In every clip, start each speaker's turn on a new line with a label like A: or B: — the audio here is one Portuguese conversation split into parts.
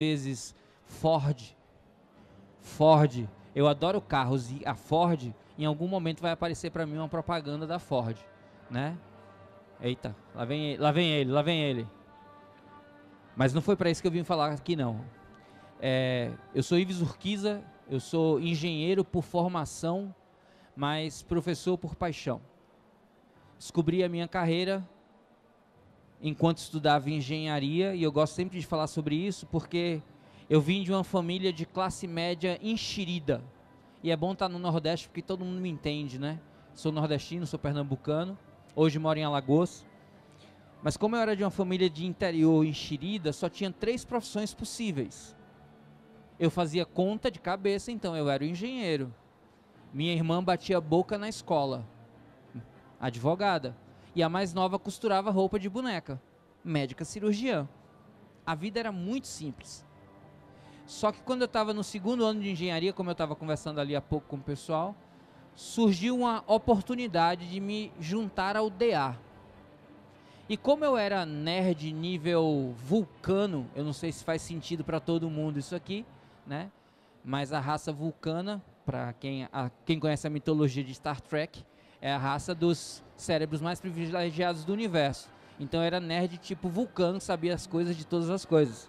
A: vezes Ford. Ford, eu adoro carros e a Ford, em algum momento vai aparecer para mim uma propaganda da Ford, né? Eita, lá vem, lá vem ele, lá vem ele. Mas não foi para isso que eu vim falar aqui não. É, eu sou Ives Urquiza, eu sou engenheiro por formação, mas professor por paixão. Descobri a minha carreira enquanto estudava engenharia, e eu gosto sempre de falar sobre isso, porque eu vim de uma família de classe média enxerida. E é bom estar no Nordeste porque todo mundo me entende, né? Sou nordestino, sou pernambucano, hoje moro em Alagoas. Mas como eu era de uma família de interior enxerida, só tinha três profissões possíveis. Eu fazia conta de cabeça, então eu era o engenheiro. Minha irmã batia boca na escola, advogada e a mais nova costurava roupa de boneca, médica cirurgiã. A vida era muito simples. Só que quando eu estava no segundo ano de engenharia, como eu estava conversando ali há pouco com o pessoal, surgiu uma oportunidade de me juntar ao DA. E como eu era nerd nível vulcano, eu não sei se faz sentido para todo mundo isso aqui, né? Mas a raça vulcana, para quem, a, quem conhece a mitologia de Star Trek, é a raça dos cérebros mais privilegiados do universo. Então era nerd tipo vulcano, sabia as coisas de todas as coisas.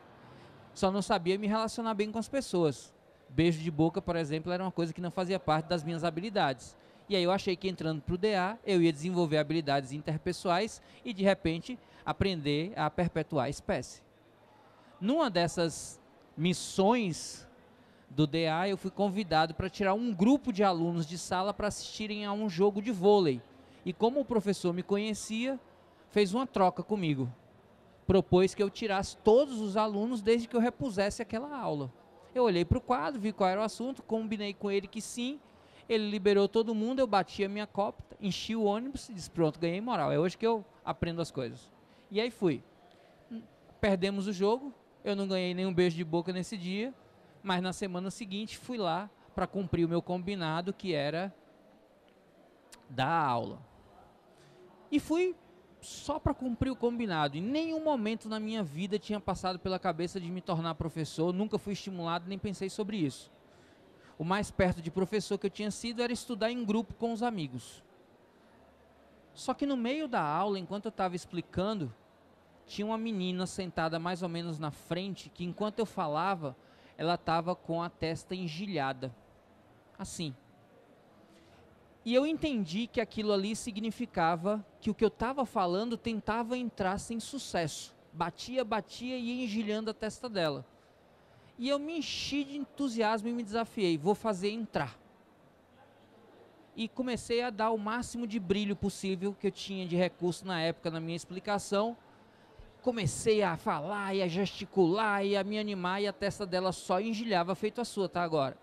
A: Só não sabia me relacionar bem com as pessoas. Beijo de boca, por exemplo, era uma coisa que não fazia parte das minhas habilidades. E aí eu achei que entrando para o DA, eu ia desenvolver habilidades interpessoais e, de repente, aprender a perpetuar a espécie. Numa dessas missões do DA, eu fui convidado para tirar um grupo de alunos de sala para assistirem a um jogo de vôlei e como o professor me conhecia, fez uma troca comigo. Propôs que eu tirasse todos os alunos desde que eu repusesse aquela aula. Eu olhei para o quadro, vi qual era o assunto, combinei com ele que sim. Ele liberou todo mundo, eu bati a minha cópia, enchi o ônibus e disse: Pronto, ganhei moral. É hoje que eu aprendo as coisas. E aí fui. Hum, perdemos o jogo, eu não ganhei nenhum beijo de boca nesse dia, mas na semana seguinte fui lá para cumprir o meu combinado, que era dar aula. E fui só para cumprir o combinado. Em nenhum momento na minha vida tinha passado pela cabeça de me tornar professor, nunca fui estimulado nem pensei sobre isso. O mais perto de professor que eu tinha sido era estudar em grupo com os amigos. Só que no meio da aula, enquanto eu estava explicando, tinha uma menina sentada mais ou menos na frente que, enquanto eu falava, ela estava com a testa engilhada. Assim. E eu entendi que aquilo ali significava que o que eu estava falando tentava entrar sem sucesso. Batia, batia e ia engilhando a testa dela. E eu me enchi de entusiasmo e me desafiei, vou fazer entrar. E comecei a dar o máximo de brilho possível que eu tinha de recurso na época na minha explicação. Comecei a falar e a gesticular e a me animar e a testa dela só engilhava feito a sua, tá agora.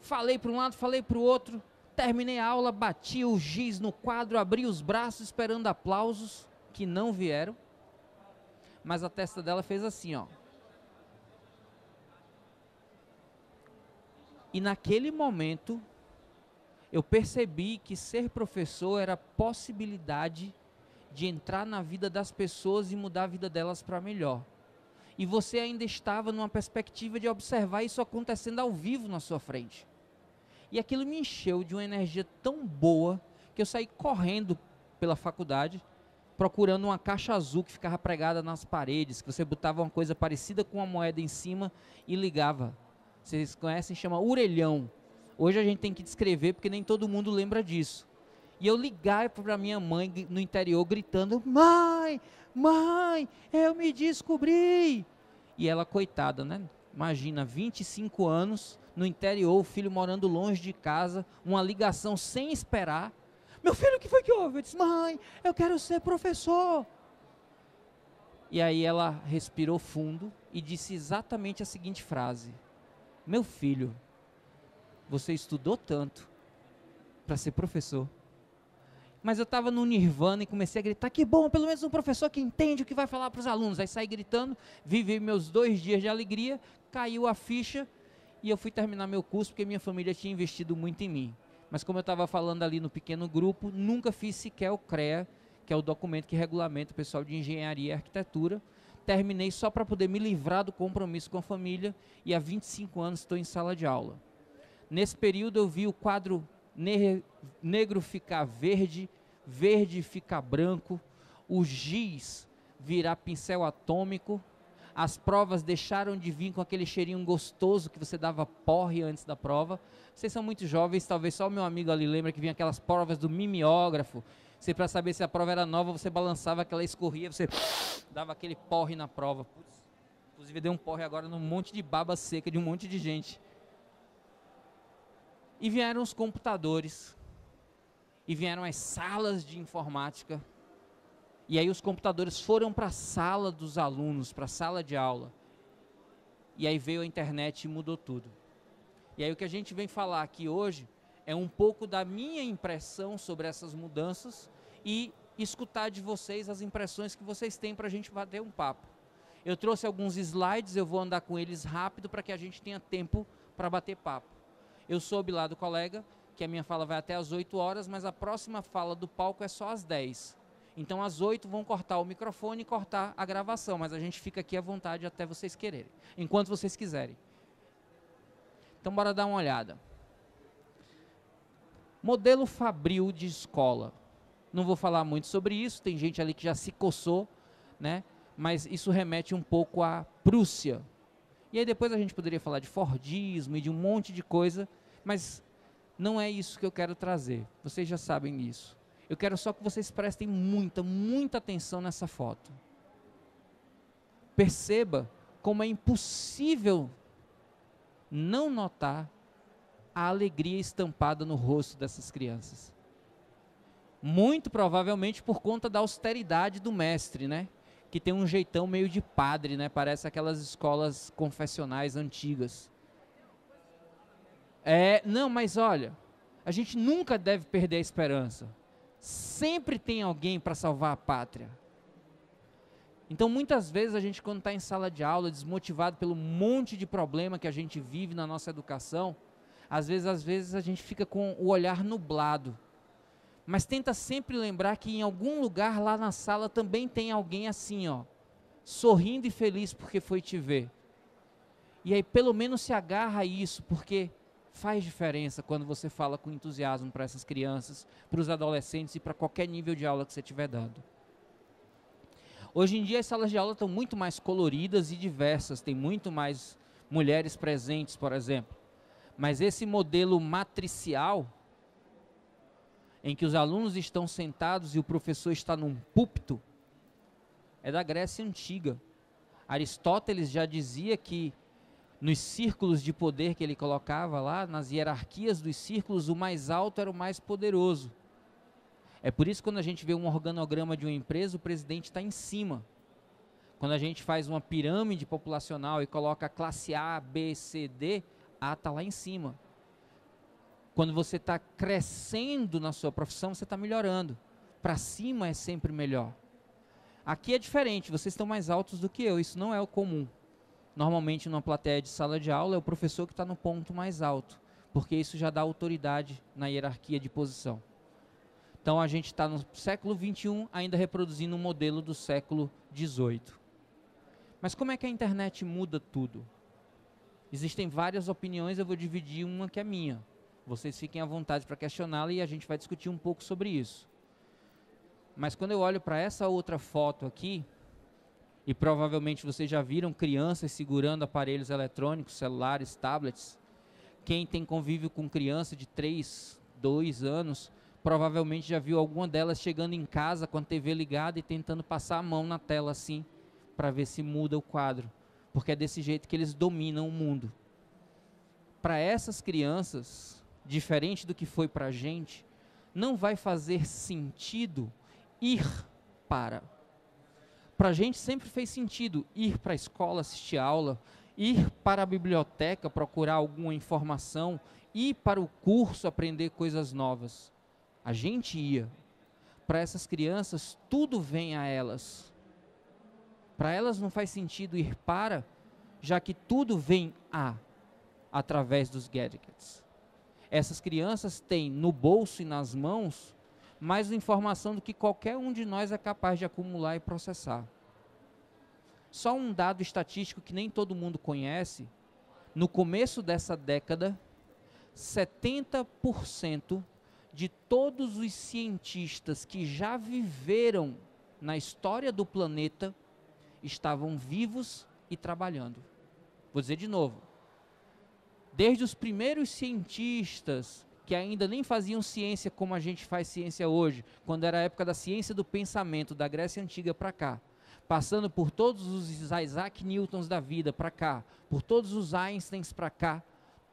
A: Falei para um lado, falei para o outro. Terminei a aula, bati o giz no quadro, abri os braços esperando aplausos que não vieram. Mas a testa dela fez assim, ó. E naquele momento, eu percebi que ser professor era a possibilidade de entrar na vida das pessoas e mudar a vida delas para melhor e você ainda estava numa perspectiva de observar isso acontecendo ao vivo na sua frente. E aquilo me encheu de uma energia tão boa que eu saí correndo pela faculdade procurando uma caixa azul que ficava pregada nas paredes, que você botava uma coisa parecida com uma moeda em cima e ligava. Vocês conhecem, chama orelhão. Hoje a gente tem que descrever porque nem todo mundo lembra disso. E eu ligava para minha mãe no interior gritando: "Mãe, Mãe, eu me descobri. E ela, coitada, né? Imagina, 25 anos, no interior, o filho morando longe de casa, uma ligação sem esperar. Meu filho, o que foi que houve? Eu disse, mãe, eu quero ser professor. E aí ela respirou fundo e disse exatamente a seguinte frase: Meu filho, você estudou tanto para ser professor mas eu estava no Nirvana e comecei a gritar: que bom, pelo menos um professor que entende o que vai falar para os alunos. Aí saí gritando, vivi meus dois dias de alegria, caiu a ficha e eu fui terminar meu curso porque minha família tinha investido muito em mim. Mas como eu estava falando ali no pequeno grupo, nunca fiz sequer o CREA, que é o documento que regulamenta o pessoal de engenharia e arquitetura. Terminei só para poder me livrar do compromisso com a família e há 25 anos estou em sala de aula. Nesse período eu vi o quadro ne negro ficar verde, verde ficar branco, o giz virar pincel atômico, as provas deixaram de vir com aquele cheirinho gostoso que você dava porre antes da prova. Vocês são muito jovens, talvez só o meu amigo ali lembra que vinha aquelas provas do mimeógrafo. Você, para saber se a prova era nova, você balançava aquela escorria, você dava aquele porre na prova. Putz, inclusive, deu um porre agora num monte de baba seca de um monte de gente. E vieram os computadores, e vieram as salas de informática. E aí os computadores foram para a sala dos alunos, para a sala de aula. E aí veio a internet e mudou tudo. E aí o que a gente vem falar aqui hoje é um pouco da minha impressão sobre essas mudanças e escutar de vocês as impressões que vocês têm para a gente bater um papo. Eu trouxe alguns slides, eu vou andar com eles rápido para que a gente tenha tempo para bater papo. Eu soube lá do colega que a minha fala vai até as 8 horas, mas a próxima fala do palco é só às 10. Então, às 8 vão cortar o microfone e cortar a gravação, mas a gente fica aqui à vontade até vocês quererem, enquanto vocês quiserem. Então, bora dar uma olhada. Modelo Fabril de escola. Não vou falar muito sobre isso, tem gente ali que já se coçou, né? mas isso remete um pouco à Prússia. E aí depois a gente poderia falar de Fordismo e de um monte de coisa mas não é isso que eu quero trazer. Vocês já sabem disso. Eu quero só que vocês prestem muita, muita atenção nessa foto. Perceba como é impossível não notar a alegria estampada no rosto dessas crianças. Muito provavelmente por conta da austeridade do mestre, né? Que tem um jeitão meio de padre, né? Parece aquelas escolas confessionais antigas. É, não, mas olha, a gente nunca deve perder a esperança. Sempre tem alguém para salvar a pátria. Então, muitas vezes a gente, quando está em sala de aula, desmotivado pelo monte de problema que a gente vive na nossa educação, às vezes, às vezes a gente fica com o olhar nublado. Mas tenta sempre lembrar que em algum lugar lá na sala também tem alguém assim, ó, sorrindo e feliz porque foi te ver. E aí, pelo menos se agarra a isso, porque faz diferença quando você fala com entusiasmo para essas crianças, para os adolescentes e para qualquer nível de aula que você tiver dando. Hoje em dia as salas de aula estão muito mais coloridas e diversas, tem muito mais mulheres presentes, por exemplo. Mas esse modelo matricial, em que os alunos estão sentados e o professor está num púlpito, é da Grécia Antiga. Aristóteles já dizia que nos círculos de poder que ele colocava lá, nas hierarquias dos círculos, o mais alto era o mais poderoso. É por isso que quando a gente vê um organograma de uma empresa, o presidente está em cima. Quando a gente faz uma pirâmide populacional e coloca classe A, B, C, D, A está lá em cima. Quando você está crescendo na sua profissão, você está melhorando. Para cima é sempre melhor. Aqui é diferente, vocês estão mais altos do que eu, isso não é o comum. Normalmente, numa plateia de sala de aula, é o professor que está no ponto mais alto, porque isso já dá autoridade na hierarquia de posição. Então, a gente está no século XXI ainda reproduzindo um modelo do século XVIII. Mas como é que a internet muda tudo? Existem várias opiniões, eu vou dividir uma que é minha. Vocês fiquem à vontade para questioná-la e a gente vai discutir um pouco sobre isso. Mas quando eu olho para essa outra foto aqui, e provavelmente vocês já viram crianças segurando aparelhos eletrônicos, celulares, tablets. Quem tem convívio com criança de 3, 2 anos, provavelmente já viu alguma delas chegando em casa com a TV ligada e tentando passar a mão na tela assim, para ver se muda o quadro, porque é desse jeito que eles dominam o mundo. Para essas crianças, diferente do que foi para a gente, não vai fazer sentido ir para para a gente sempre fez sentido ir para a escola, assistir aula, ir para a biblioteca procurar alguma informação, ir para o curso aprender coisas novas. A gente ia. Para essas crianças, tudo vem a elas. Para elas não faz sentido ir para, já que tudo vem a, através dos gadgets. Essas crianças têm no bolso e nas mãos mais informação do que qualquer um de nós é capaz de acumular e processar. Só um dado estatístico que nem todo mundo conhece: no começo dessa década, 70% de todos os cientistas que já viveram na história do planeta estavam vivos e trabalhando. Vou dizer de novo. Desde os primeiros cientistas que ainda nem faziam ciência como a gente faz ciência hoje, quando era a época da ciência do pensamento, da Grécia Antiga para cá, passando por todos os Isaac Newtons da vida para cá, por todos os Einsteins para cá,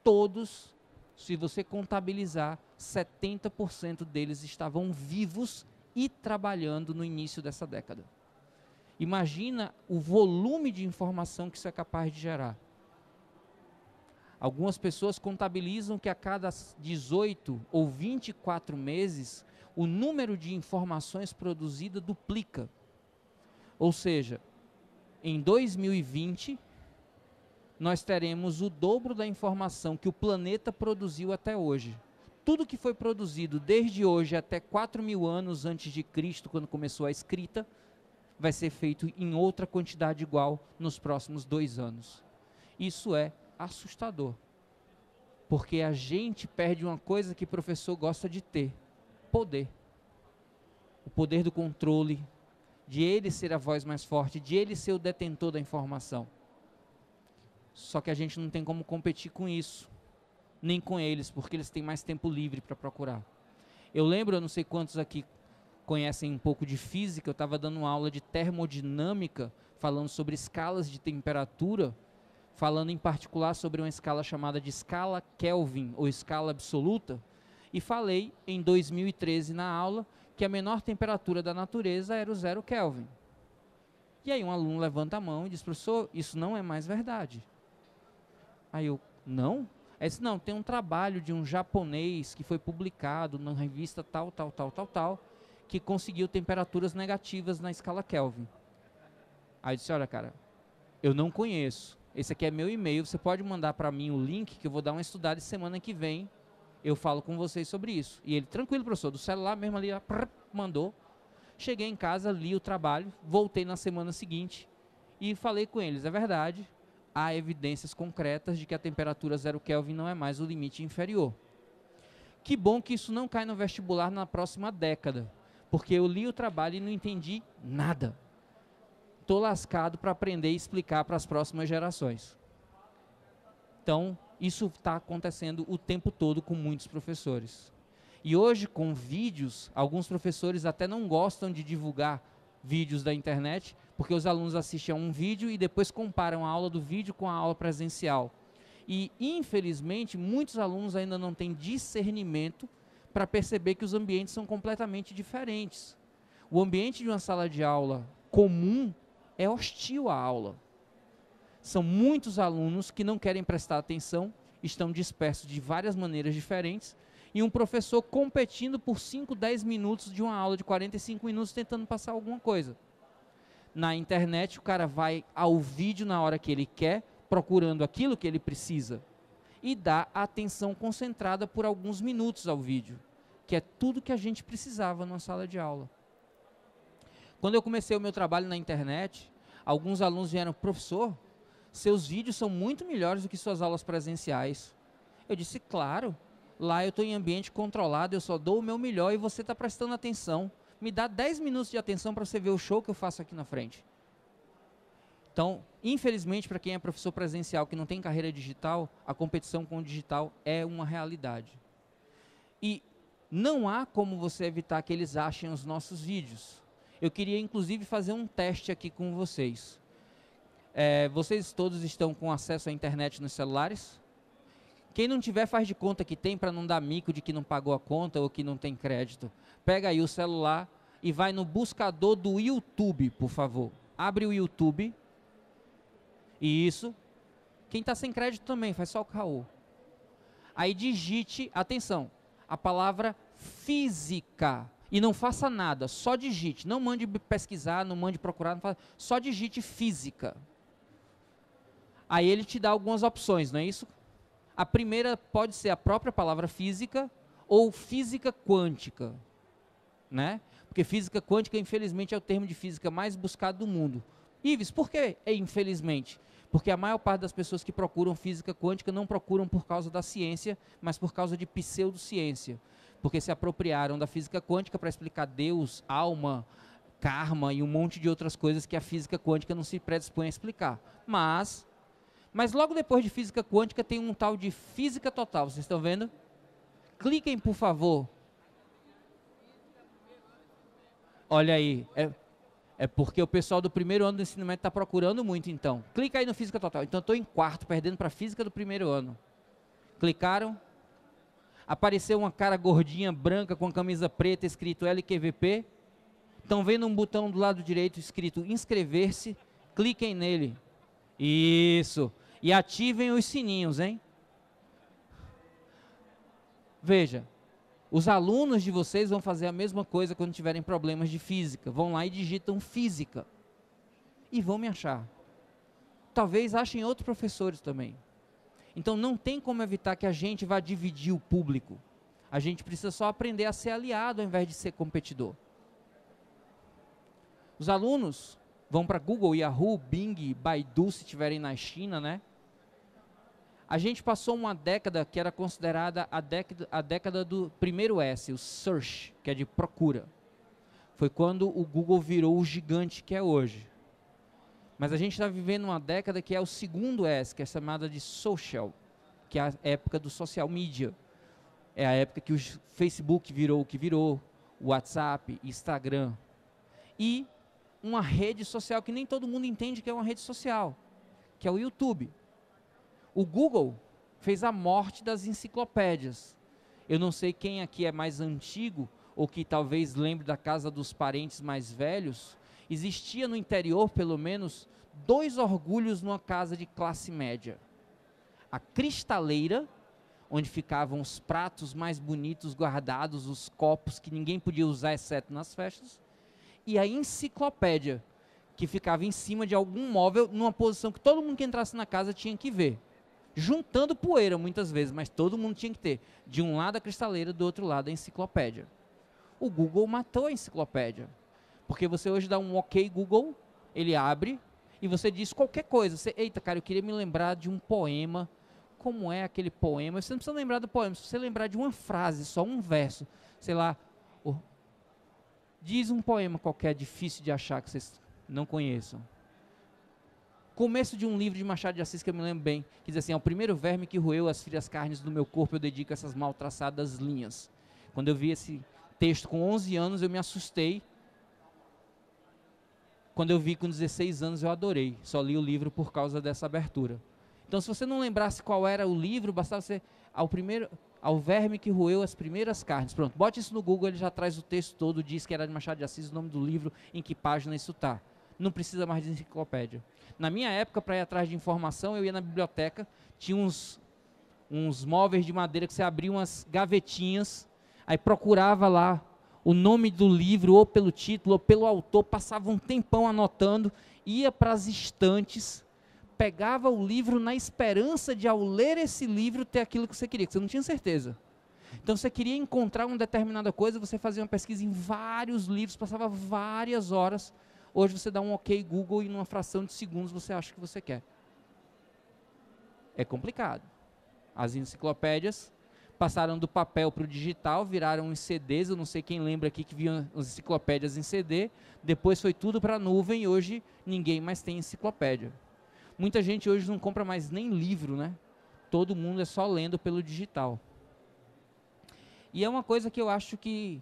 A: todos, se você contabilizar, 70% deles estavam vivos e trabalhando no início dessa década. Imagina o volume de informação que isso é capaz de gerar. Algumas pessoas contabilizam que a cada 18 ou 24 meses o número de informações produzida duplica. Ou seja, em 2020 nós teremos o dobro da informação que o planeta produziu até hoje. Tudo que foi produzido desde hoje até 4 mil anos antes de Cristo, quando começou a escrita, vai ser feito em outra quantidade igual nos próximos dois anos. Isso é assustador. Porque a gente perde uma coisa que o professor gosta de ter: poder. O poder do controle, de ele ser a voz mais forte, de ele ser o detentor da informação. Só que a gente não tem como competir com isso, nem com eles, porque eles têm mais tempo livre para procurar. Eu lembro, eu não sei quantos aqui conhecem um pouco de física, eu estava dando uma aula de termodinâmica, falando sobre escalas de temperatura, falando em particular sobre uma escala chamada de escala Kelvin ou escala absoluta, e falei em 2013 na aula que a menor temperatura da natureza era o zero Kelvin. E aí um aluno levanta a mão e diz, professor, isso não é mais verdade. Aí eu, não? Aí disse, não, tem um trabalho de um japonês que foi publicado na revista tal, tal, tal, tal, tal, que conseguiu temperaturas negativas na escala Kelvin. Aí eu disse, olha cara, eu não conheço, esse aqui é meu e-mail, você pode mandar para mim o link que eu vou dar uma estudada semana que vem eu falo com vocês sobre isso. E ele, tranquilo, professor, do celular mesmo ali, prrr, mandou. Cheguei em casa, li o trabalho, voltei na semana seguinte e falei com eles. É verdade, há evidências concretas de que a temperatura zero Kelvin não é mais o limite inferior. Que bom que isso não cai no vestibular na próxima década, porque eu li o trabalho e não entendi nada estou lascado para aprender e explicar para as próximas gerações. Então, isso está acontecendo o tempo todo com muitos professores. E hoje, com vídeos, alguns professores até não gostam de divulgar vídeos da internet, porque os alunos assistem a um vídeo e depois comparam a aula do vídeo com a aula presencial. E, infelizmente, muitos alunos ainda não têm discernimento para perceber que os ambientes são completamente diferentes. O ambiente de uma sala de aula comum é hostil à aula. São muitos alunos que não querem prestar atenção, estão dispersos de várias maneiras diferentes, e um professor competindo por 5, 10 minutos de uma aula de 45 minutos tentando passar alguma coisa. Na internet, o cara vai ao vídeo na hora que ele quer, procurando aquilo que ele precisa, e dá atenção concentrada por alguns minutos ao vídeo, que é tudo que a gente precisava numa sala de aula. Quando eu comecei o meu trabalho na internet, alguns alunos vieram, professor, seus vídeos são muito melhores do que suas aulas presenciais. Eu disse, claro, lá eu estou em ambiente controlado, eu só dou o meu melhor e você está prestando atenção. Me dá 10 minutos de atenção para você ver o show que eu faço aqui na frente. Então, infelizmente, para quem é professor presencial que não tem carreira digital, a competição com o digital é uma realidade. E não há como você evitar que eles achem os nossos vídeos. Eu queria inclusive fazer um teste aqui com vocês. É, vocês todos estão com acesso à internet nos celulares? Quem não tiver, faz de conta que tem para não dar mico de que não pagou a conta ou que não tem crédito. Pega aí o celular e vai no buscador do YouTube, por favor. Abre o YouTube. E isso. Quem está sem crédito também, faz só o caô. Aí digite, atenção, a palavra física e não faça nada, só digite. Não mande pesquisar, não mande procurar, não faça, só digite física. Aí ele te dá algumas opções, não é isso? A primeira pode ser a própria palavra física ou física quântica, né? Porque física quântica, infelizmente, é o termo de física mais buscado do mundo. Ives, por que é infelizmente? Porque a maior parte das pessoas que procuram física quântica não procuram por causa da ciência, mas por causa de pseudociência porque se apropriaram da física quântica para explicar Deus, alma, karma e um monte de outras coisas que a física quântica não se predispõe a explicar. Mas, mas logo depois de física quântica tem um tal de física total, vocês estão vendo? Cliquem, por favor. Olha aí, é, é porque o pessoal do primeiro ano do ensino médio está procurando muito, então. Clica aí no Física Total. Então, estou em quarto, perdendo para Física do primeiro ano. Clicaram? apareceu uma cara gordinha branca com a camisa preta escrito LQVP. Estão vendo um botão do lado direito escrito inscrever-se, cliquem nele. Isso. E ativem os sininhos, hein? Veja, os alunos de vocês vão fazer a mesma coisa quando tiverem problemas de física. Vão lá e digitam física. E vão me achar. Talvez achem outros professores também. Então não tem como evitar que a gente vá dividir o público. A gente precisa só aprender a ser aliado ao invés de ser competidor. Os alunos vão para Google, Yahoo, Bing, Baidu, se estiverem na China, né? A gente passou uma década que era considerada a década, a década do primeiro S, o search, que é de procura. Foi quando o Google virou o gigante que é hoje. Mas a gente está vivendo uma década que é o segundo S, que é chamada de social, que é a época do social media. É a época que o Facebook virou o que virou, o WhatsApp, Instagram. E uma rede social que nem todo mundo entende que é uma rede social, que é o YouTube. O Google fez a morte das enciclopédias. Eu não sei quem aqui é mais antigo ou que talvez lembre da casa dos parentes mais velhos, existia no interior, pelo menos, dois orgulhos numa casa de classe média: a cristaleira, onde ficavam os pratos mais bonitos guardados, os copos que ninguém podia usar exceto nas festas, e a enciclopédia, que ficava em cima de algum móvel, numa posição que todo mundo que entrasse na casa tinha que ver. Juntando poeira muitas vezes, mas todo mundo tinha que ter. De um lado a cristaleira, do outro lado a enciclopédia. O Google matou a enciclopédia. Porque você hoje dá um OK Google, ele abre e você diz qualquer coisa. Você, eita, cara, eu queria me lembrar de um poema. Como é aquele poema? Você não precisa lembrar do poema, se você lembrar de uma frase, só um verso, sei lá, oh, diz um poema qualquer difícil de achar que vocês não conheçam. Começo de um livro de Machado de Assis que eu me lembro bem, que diz assim: ao é primeiro verme que roeu as frias carnes do meu corpo, eu dedico essas mal traçadas linhas. Quando eu vi esse texto com 11 anos, eu me assustei quando eu vi com 16 anos, eu adorei. Só li o livro por causa dessa abertura. Então, se você não lembrasse qual era o livro, bastava você ao primeiro ao verme que roeu as primeiras carnes. Pronto, bote isso no Google, ele já traz o texto todo, diz que era de Machado de Assis, o nome do livro, em que página isso está. Não precisa mais de enciclopédia. Na minha época, para ir atrás de informação, eu ia na biblioteca, tinha uns, uns móveis de madeira que você abria umas gavetinhas, aí procurava lá o nome do livro, ou pelo título, ou pelo autor, passava um tempão anotando, ia para as estantes, pegava o livro na esperança de, ao ler esse livro, ter aquilo que você queria, que você não tinha certeza. Então, você queria encontrar uma determinada coisa, você fazia uma pesquisa em vários livros, passava várias horas. Hoje você dá um OK Google e, numa fração de segundos, você acha o que você quer. É complicado. As enciclopédias passaram do papel para o digital, viraram em CDs, eu não sei quem lembra aqui que viam as enciclopédias em CD, depois foi tudo para a nuvem e hoje ninguém mais tem enciclopédia. Muita gente hoje não compra mais nem livro, né? Todo mundo é só lendo pelo digital. E é uma coisa que eu acho que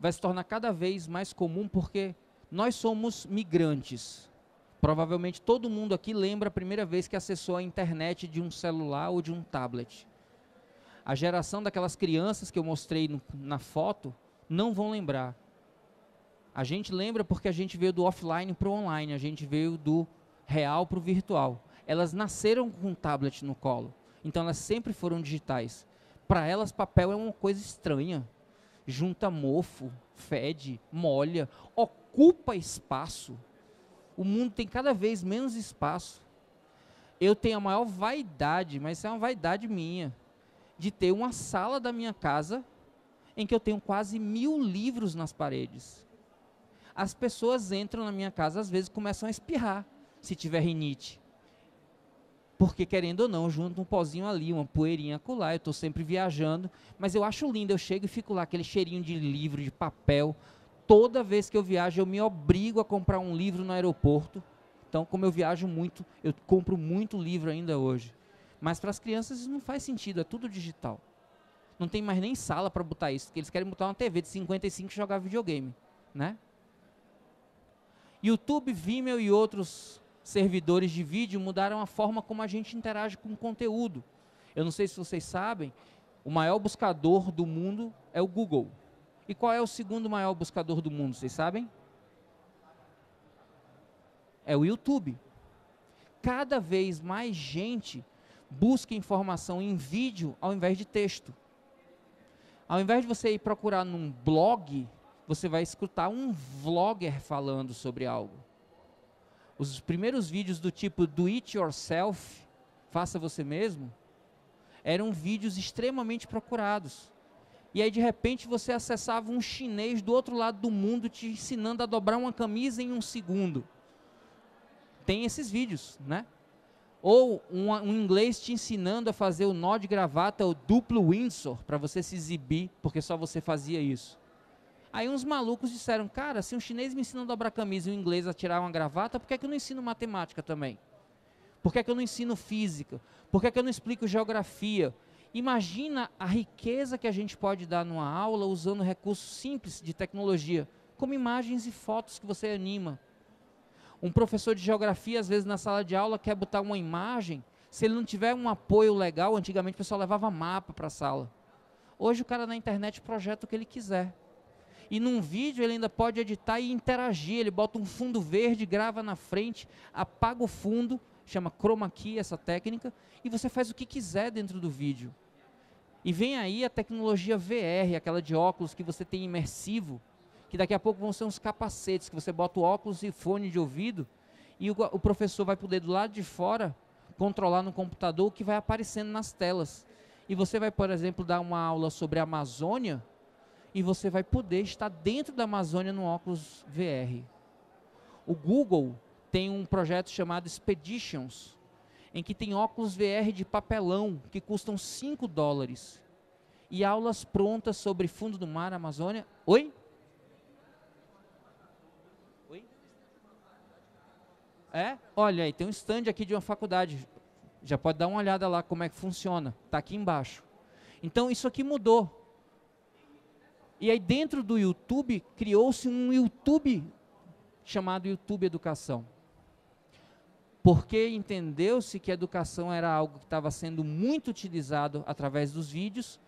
A: vai se tornar cada vez mais comum porque nós somos migrantes. Provavelmente todo mundo aqui lembra a primeira vez que acessou a internet de um celular ou de um tablet. A geração daquelas crianças que eu mostrei no, na foto não vão lembrar. A gente lembra porque a gente veio do offline para o online, a gente veio do real para o virtual. Elas nasceram com um tablet no colo, então elas sempre foram digitais. Para elas, papel é uma coisa estranha. Junta mofo, fede, molha, ocupa espaço. O mundo tem cada vez menos espaço. Eu tenho a maior vaidade, mas isso é uma vaidade minha de ter uma sala da minha casa em que eu tenho quase mil livros nas paredes. As pessoas entram na minha casa, às vezes começam a espirrar, se tiver rinite. Porque, querendo ou não, junto um pozinho ali, uma poeirinha acolá, eu estou sempre viajando. Mas eu acho lindo, eu chego e fico lá, aquele cheirinho de livro, de papel. Toda vez que eu viajo, eu me obrigo a comprar um livro no aeroporto. Então, como eu viajo muito, eu compro muito livro ainda hoje. Mas para as crianças isso não faz sentido, é tudo digital. Não tem mais nem sala para botar isso, porque eles querem botar uma TV de 55 e jogar videogame, né? YouTube, Vimeo e outros servidores de vídeo mudaram a forma como a gente interage com o conteúdo. Eu não sei se vocês sabem, o maior buscador do mundo é o Google. E qual é o segundo maior buscador do mundo, vocês sabem? É o YouTube. Cada vez mais gente busque informação em vídeo ao invés de texto. Ao invés de você ir procurar num blog, você vai escutar um vlogger falando sobre algo. Os primeiros vídeos do tipo do it yourself, faça você mesmo, eram vídeos extremamente procurados. E aí de repente você acessava um chinês do outro lado do mundo te ensinando a dobrar uma camisa em um segundo. Tem esses vídeos, né? ou um, um, inglês te ensinando a fazer o nó de gravata, o duplo Windsor, para você se exibir, porque só você fazia isso. Aí uns malucos disseram, cara, se um chinês me ensina a dobrar camisa e um inglês a tirar uma gravata, por que, é que eu não ensino matemática também? Por que, é que eu não ensino física? Por que, é que eu não explico geografia? Imagina a riqueza que a gente pode dar numa aula usando recursos simples de tecnologia, como imagens e fotos que você anima. Um professor de geografia, às vezes, na sala de aula, quer botar uma imagem. Se ele não tiver um apoio legal, antigamente o pessoal levava mapa para a sala. Hoje o cara na internet projeta o que ele quiser. E num vídeo ele ainda pode editar e interagir. Ele bota um fundo verde, grava na frente, apaga o fundo, chama chroma key essa técnica, e você faz o que quiser dentro do vídeo. E vem aí a tecnologia VR, aquela de óculos que você tem imersivo, que daqui a pouco vão ser uns capacetes que você bota o óculos e fone de ouvido e o, o professor vai poder do lado de fora controlar no computador o que vai aparecendo nas telas. E você vai, por exemplo, dar uma aula sobre a Amazônia e você vai poder estar dentro da Amazônia no óculos VR. O Google tem um projeto chamado Expeditions, em que tem óculos VR de papelão que custam 5 dólares e aulas prontas sobre fundo do mar, Amazônia. Oi? É? Olha aí, tem um stand aqui de uma faculdade. Já pode dar uma olhada lá como é que funciona. Está aqui embaixo. Então isso aqui mudou. E aí dentro do YouTube criou-se um YouTube chamado YouTube Educação. Porque entendeu-se que a educação era algo que estava sendo muito utilizado através dos vídeos,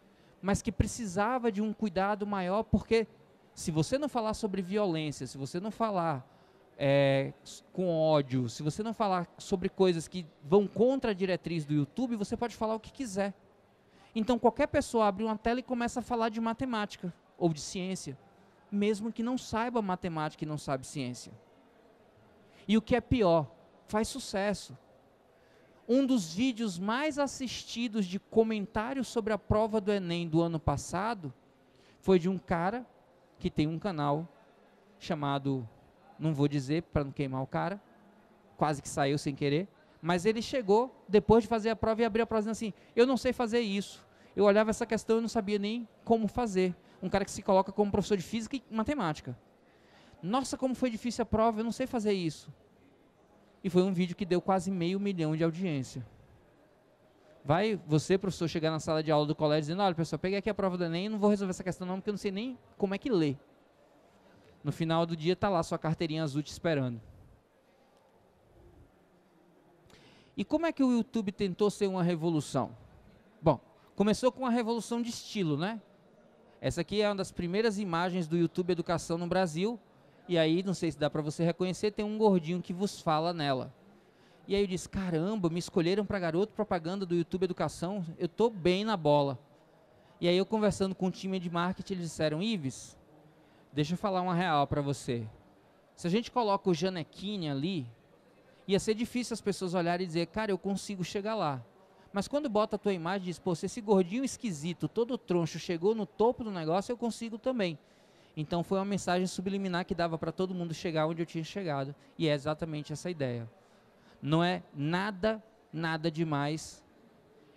A: mas que precisava de um cuidado maior, porque se você não falar sobre violência, se você não falar é, com ódio, se você não falar sobre coisas que vão contra a diretriz do YouTube, você pode falar o que quiser. Então qualquer pessoa abre uma tela e começa a falar de matemática ou de ciência, mesmo que não saiba matemática e não sabe ciência. E o que é pior, faz sucesso. Um dos vídeos mais assistidos de comentários sobre a prova do Enem do ano passado foi de um cara que tem um canal chamado não vou dizer para não queimar o cara, quase que saiu sem querer, mas ele chegou depois de fazer a prova e abriu a prova dizendo assim: "Eu não sei fazer isso". Eu olhava essa questão e não sabia nem como fazer. Um cara que se coloca como professor de física e matemática. Nossa, como foi difícil a prova, eu não sei fazer isso. E foi um vídeo que deu quase meio milhão de audiência. Vai você, professor, chegar na sala de aula do colégio dizendo: olha, pessoal, peguei aqui a prova do Enem, não vou resolver essa questão não, porque eu não sei nem como é que lê. No final do dia está lá sua carteirinha azul te esperando. E como é que o YouTube tentou ser uma revolução? Bom, começou com uma revolução de estilo, né? Essa aqui é uma das primeiras imagens do YouTube Educação no Brasil. E aí, não sei se dá para você reconhecer, tem um gordinho que vos fala nela. E aí eu disse: "Caramba, me escolheram para garoto propaganda do YouTube Educação. Eu tô bem na bola". E aí eu conversando com o time de marketing, eles disseram: "Ives, Deixa eu falar uma real para você. Se a gente coloca o Janequinha ali, ia ser difícil as pessoas olharem e dizer, cara, eu consigo chegar lá. Mas quando bota a tua imagem e diz, pô, se esse gordinho esquisito, todo troncho, chegou no topo do negócio, eu consigo também. Então foi uma mensagem subliminar que dava para todo mundo chegar onde eu tinha chegado. E é exatamente essa ideia. Não é nada, nada demais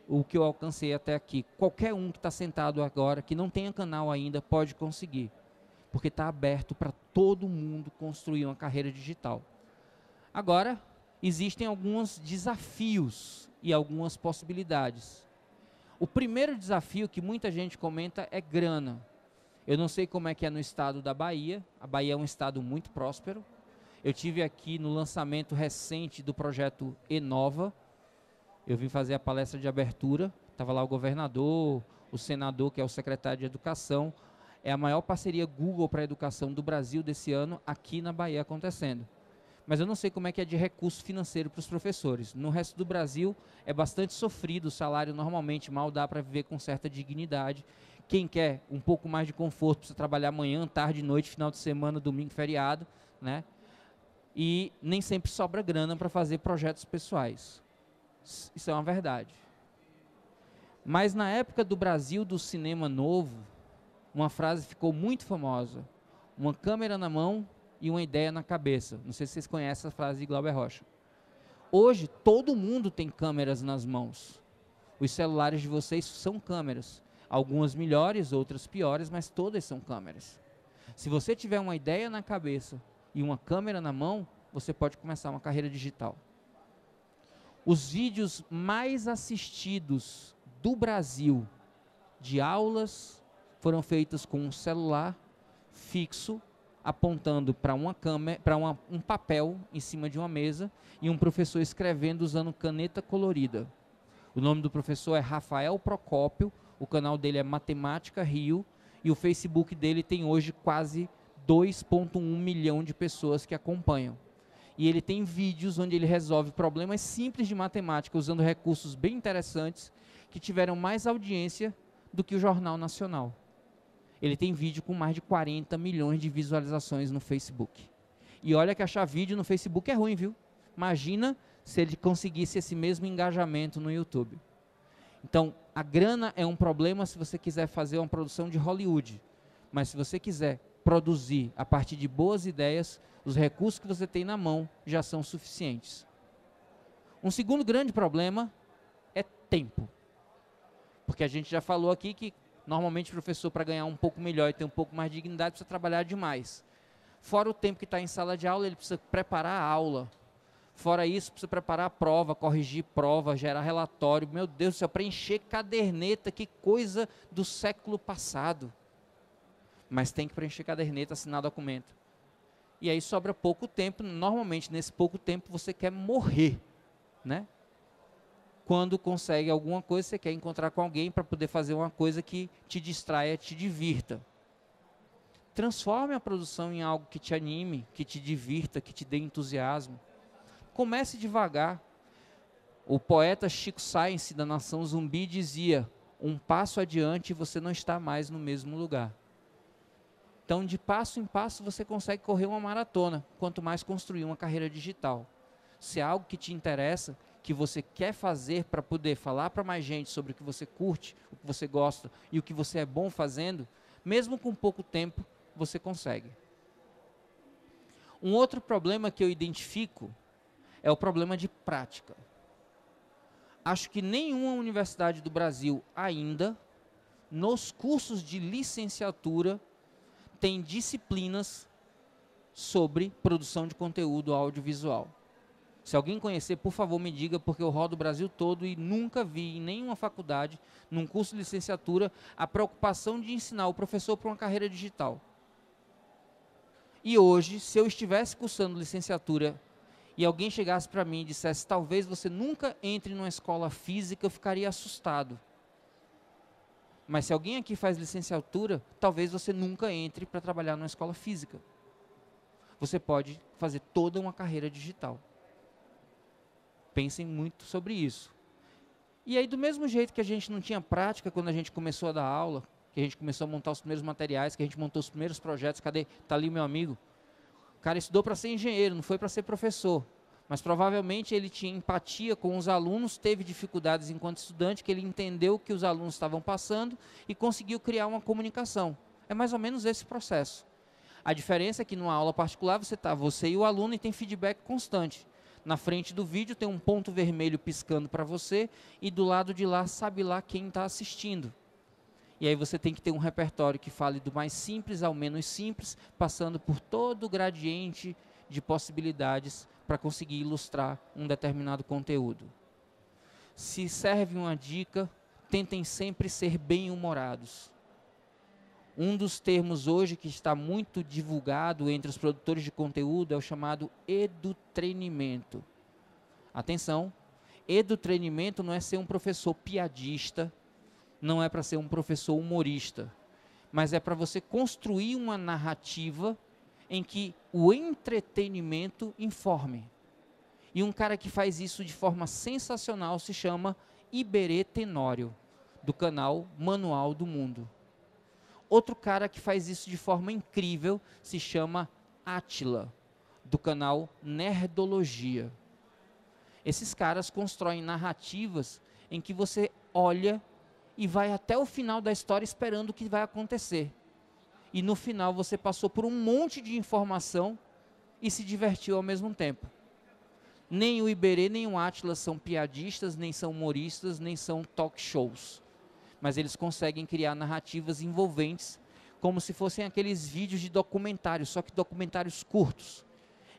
A: o que eu alcancei até aqui. Qualquer um que está sentado agora, que não tenha canal ainda, pode conseguir porque está aberto para todo mundo construir uma carreira digital. Agora, existem alguns desafios e algumas possibilidades. O primeiro desafio que muita gente comenta é grana. Eu não sei como é que é no estado da Bahia. A Bahia é um estado muito próspero. Eu tive aqui no lançamento recente do projeto Enova. Eu vim fazer a palestra de abertura. Estava lá o governador, o senador, que é o secretário de Educação, é a maior parceria Google para a educação do Brasil desse ano aqui na Bahia acontecendo. Mas eu não sei como é que é de recurso financeiro para os professores. No resto do Brasil é bastante sofrido, o salário normalmente mal dá para viver com certa dignidade. Quem quer um pouco mais de conforto precisa trabalhar manhã, tarde, noite, final de semana, domingo, feriado, né? E nem sempre sobra grana para fazer projetos pessoais. Isso é uma verdade. Mas na época do Brasil do cinema novo, uma frase ficou muito famosa: uma câmera na mão e uma ideia na cabeça. Não sei se vocês conhecem a frase de Glauber Rocha. Hoje, todo mundo tem câmeras nas mãos. Os celulares de vocês são câmeras. Algumas melhores, outras piores, mas todas são câmeras. Se você tiver uma ideia na cabeça e uma câmera na mão, você pode começar uma carreira digital. Os vídeos mais assistidos do Brasil de aulas foram feitas com um celular fixo apontando para uma câmera, para um papel em cima de uma mesa e um professor escrevendo usando caneta colorida. O nome do professor é Rafael Procópio, o canal dele é Matemática Rio e o Facebook dele tem hoje quase 2.1 milhão de pessoas que acompanham. E ele tem vídeos onde ele resolve problemas simples de matemática usando recursos bem interessantes que tiveram mais audiência do que o Jornal Nacional ele tem vídeo com mais de 40 milhões de visualizações no Facebook. E olha que achar vídeo no Facebook é ruim, viu? Imagina se ele conseguisse esse mesmo engajamento no YouTube. Então, a grana é um problema se você quiser fazer uma produção de Hollywood. Mas se você quiser produzir a partir de boas ideias, os recursos que você tem na mão já são suficientes. Um segundo grande problema é tempo. Porque a gente já falou aqui que Normalmente o professor, para ganhar um pouco melhor e ter um pouco mais de dignidade, precisa trabalhar demais. Fora o tempo que está em sala de aula, ele precisa preparar a aula. Fora isso, precisa preparar a prova, corrigir prova, gerar relatório. Meu Deus do céu, preencher caderneta, que coisa do século passado. Mas tem que preencher caderneta, assinar documento. E aí sobra pouco tempo. Normalmente, nesse pouco tempo, você quer morrer, né? quando consegue alguma coisa, você quer encontrar com alguém para poder fazer uma coisa que te distraia, te divirta. Transforme a produção em algo que te anime, que te divirta, que te dê entusiasmo. Comece devagar. O poeta Chico Science da Nação Zumbi dizia: um passo adiante e você não está mais no mesmo lugar. Então, de passo em passo, você consegue correr uma maratona, quanto mais construir uma carreira digital. Se é algo que te interessa, que você quer fazer para poder falar para mais gente sobre o que você curte, o que você gosta e o que você é bom fazendo, mesmo com pouco tempo, você consegue. Um outro problema que eu identifico é o problema de prática. Acho que nenhuma universidade do Brasil ainda, nos cursos de licenciatura, tem disciplinas sobre produção de conteúdo audiovisual. Se alguém conhecer, por favor, me diga, porque eu rodo o Brasil todo e nunca vi em nenhuma faculdade, num curso de licenciatura, a preocupação de ensinar o professor para uma carreira digital. E hoje, se eu estivesse cursando licenciatura e alguém chegasse para mim e dissesse: talvez você nunca entre numa escola física, eu ficaria assustado. Mas se alguém aqui faz licenciatura, talvez você nunca entre para trabalhar numa escola física. Você pode fazer toda uma carreira digital. Pensem muito sobre isso. E aí, do mesmo jeito que a gente não tinha prática quando a gente começou a dar aula, que a gente começou a montar os primeiros materiais, que a gente montou os primeiros projetos, cadê? Tá ali meu amigo. O cara estudou para ser engenheiro, não foi para ser professor. Mas provavelmente ele tinha empatia com os alunos, teve dificuldades enquanto estudante, que ele entendeu o que os alunos estavam passando e conseguiu criar uma comunicação. É mais ou menos esse processo. A diferença é que numa aula particular você está você e o aluno e tem feedback constante. Na frente do vídeo tem um ponto vermelho piscando para você e do lado de lá sabe lá quem está assistindo. E aí você tem que ter um repertório que fale do mais simples ao menos simples, passando por todo o gradiente de possibilidades para conseguir ilustrar um determinado conteúdo. Se serve uma dica, tentem sempre ser bem-humorados. Um dos termos hoje que está muito divulgado entre os produtores de conteúdo é o chamado edutreinamento. Atenção, edutreinamento não é ser um professor piadista, não é para ser um professor humorista, mas é para você construir uma narrativa em que o entretenimento informe. E um cara que faz isso de forma sensacional se chama Iberê Tenório, do canal Manual do Mundo. Outro cara que faz isso de forma incrível se chama Atila, do canal Nerdologia. Esses caras constroem narrativas em que você olha e vai até o final da história esperando o que vai acontecer. E no final você passou por um monte de informação e se divertiu ao mesmo tempo. Nem o Iberê, nem o Atila são piadistas, nem são humoristas, nem são talk shows mas eles conseguem criar narrativas envolventes, como se fossem aqueles vídeos de documentários, só que documentários curtos,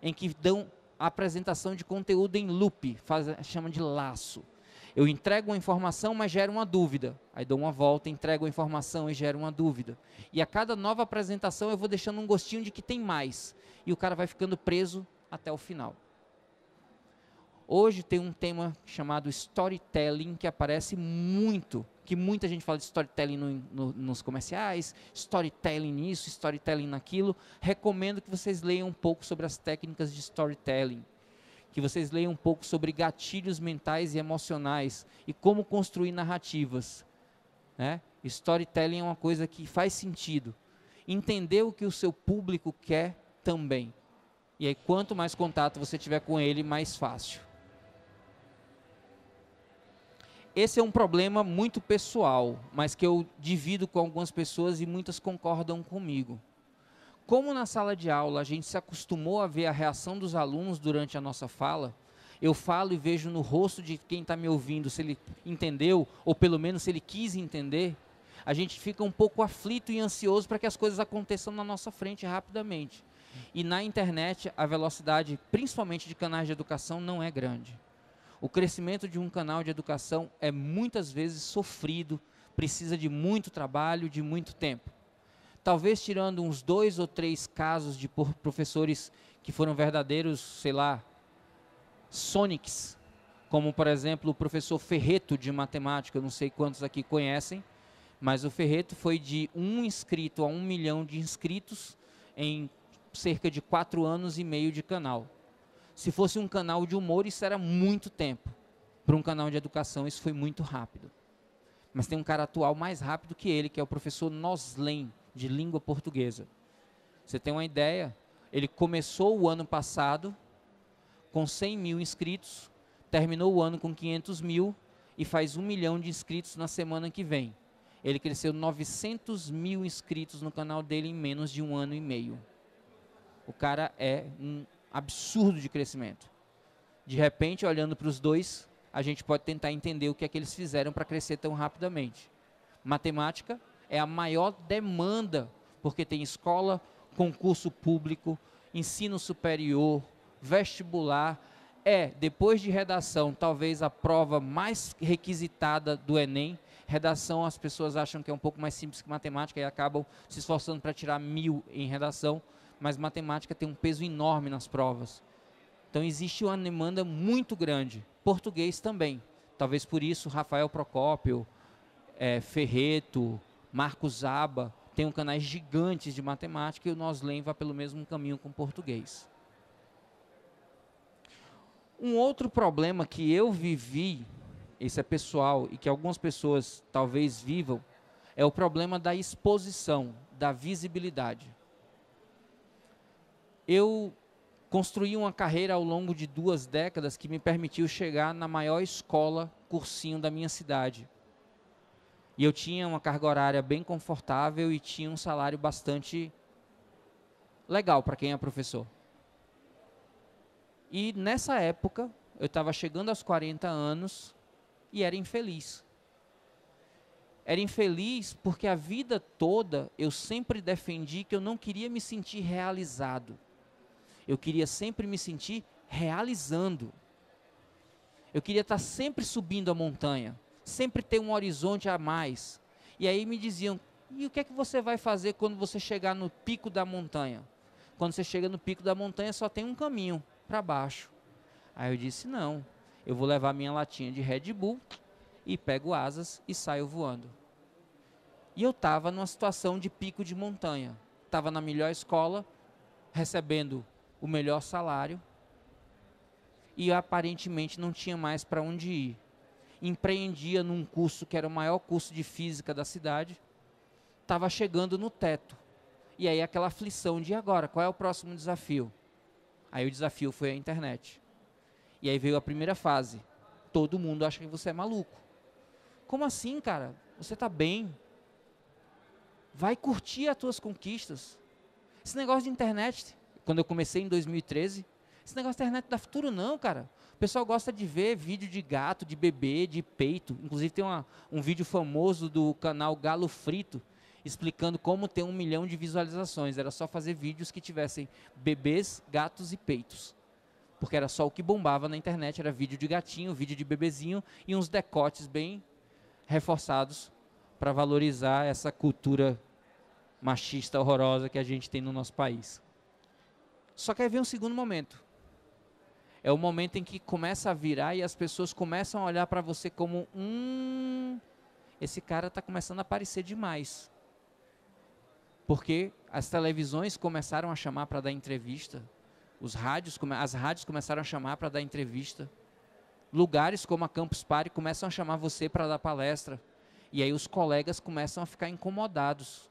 A: em que dão a apresentação de conteúdo em loop, faz, chama de laço. Eu entrego uma informação, mas gera uma dúvida. Aí dou uma volta, entrego a informação e gera uma dúvida. E a cada nova apresentação eu vou deixando um gostinho de que tem mais. E o cara vai ficando preso até o final. Hoje tem um tema chamado storytelling que aparece muito que muita gente fala de storytelling no, no, nos comerciais, storytelling nisso, storytelling naquilo. Recomendo que vocês leiam um pouco sobre as técnicas de storytelling, que vocês leiam um pouco sobre gatilhos mentais e emocionais e como construir narrativas. Né? Storytelling é uma coisa que faz sentido. Entender o que o seu público quer também. E aí, quanto mais contato você tiver com ele, mais fácil esse é um problema muito pessoal, mas que eu divido com algumas pessoas e muitas concordam comigo. Como na sala de aula a gente se acostumou a ver a reação dos alunos durante a nossa fala, eu falo e vejo no rosto de quem está me ouvindo se ele entendeu, ou pelo menos se ele quis entender, a gente fica um pouco aflito e ansioso para que as coisas aconteçam na nossa frente rapidamente. E na internet, a velocidade, principalmente de canais de educação, não é grande. O crescimento de um canal de educação é muitas vezes sofrido, precisa de muito trabalho, de muito tempo. Talvez tirando uns dois ou três casos de professores que foram verdadeiros, sei lá, sonics, como por exemplo o professor Ferreto de matemática, eu não sei quantos aqui conhecem, mas o Ferreto foi de um inscrito a um milhão de inscritos em cerca de quatro anos e meio de canal. Se fosse um canal de humor, isso era muito tempo. Para um canal de educação, isso foi muito rápido. Mas tem um cara atual mais rápido que ele, que é o professor Noslen, de língua portuguesa. Você tem uma ideia? Ele começou o ano passado com 100 mil inscritos, terminou o ano com 500 mil e faz um milhão de inscritos na semana que vem. Ele cresceu 900 mil inscritos no canal dele em menos de um ano e meio. O cara é um absurdo de crescimento. De repente, olhando para os dois, a gente pode tentar entender o que é que eles fizeram para crescer tão rapidamente. Matemática é a maior demanda, porque tem escola, concurso público, ensino superior, vestibular. É, depois de redação, talvez a prova mais requisitada do Enem. Redação, as pessoas acham que é um pouco mais simples que matemática e acabam se esforçando para tirar mil em redação mas matemática tem um peso enorme nas provas. Então existe uma demanda muito grande. Português também. Talvez por isso Rafael Procópio, é, Ferreto, Marcos Zaba tenham canais gigantes de matemática e o Noslen vai pelo mesmo caminho com português. Um outro problema que eu vivi, esse é pessoal e que algumas pessoas talvez vivam, é o problema da exposição, da visibilidade eu construí uma carreira ao longo de duas décadas que me permitiu chegar na maior escola cursinho da minha cidade. E eu tinha uma carga horária bem confortável e tinha um salário bastante legal para quem é professor. E nessa época, eu estava chegando aos 40 anos e era infeliz. Era infeliz porque a vida toda eu sempre defendi que eu não queria me sentir realizado. Eu queria sempre me sentir realizando. Eu queria estar sempre subindo a montanha, sempre ter um horizonte a mais. E aí me diziam: e o que é que você vai fazer quando você chegar no pico da montanha? Quando você chega no pico da montanha, só tem um caminho para baixo. Aí eu disse: não, eu vou levar minha latinha de Red Bull e pego asas e saio voando. E eu estava numa situação de pico de montanha. Estava na melhor escola, recebendo o melhor salário e aparentemente não tinha mais para onde ir. Empreendia num curso que era o maior curso de física da cidade, estava chegando no teto. E aí aquela aflição de agora, qual é o próximo desafio? Aí o desafio foi a internet. E aí veio a primeira fase. Todo mundo acha que você é maluco. Como assim, cara? Você está bem? Vai curtir as tuas conquistas. Esse negócio de internet quando eu comecei em 2013. Esse negócio da internet não dá futuro não, cara. O pessoal gosta de ver vídeo de gato, de bebê, de peito. Inclusive tem uma, um vídeo famoso do canal Galo Frito, explicando como ter um milhão de visualizações. Era só fazer vídeos que tivessem bebês, gatos e peitos. Porque era só o que bombava na internet, era vídeo de gatinho, vídeo de bebezinho e uns decotes bem reforçados para valorizar essa cultura machista horrorosa que a gente tem no nosso país. Só que aí vem um segundo momento. É o momento em que começa a virar e as pessoas começam a olhar para você como um esse cara está começando a aparecer demais. Porque as televisões começaram a chamar para dar entrevista, os rádios, as rádios começaram a chamar para dar entrevista. Lugares como a Campus Party começam a chamar você para dar palestra. E aí os colegas começam a ficar incomodados,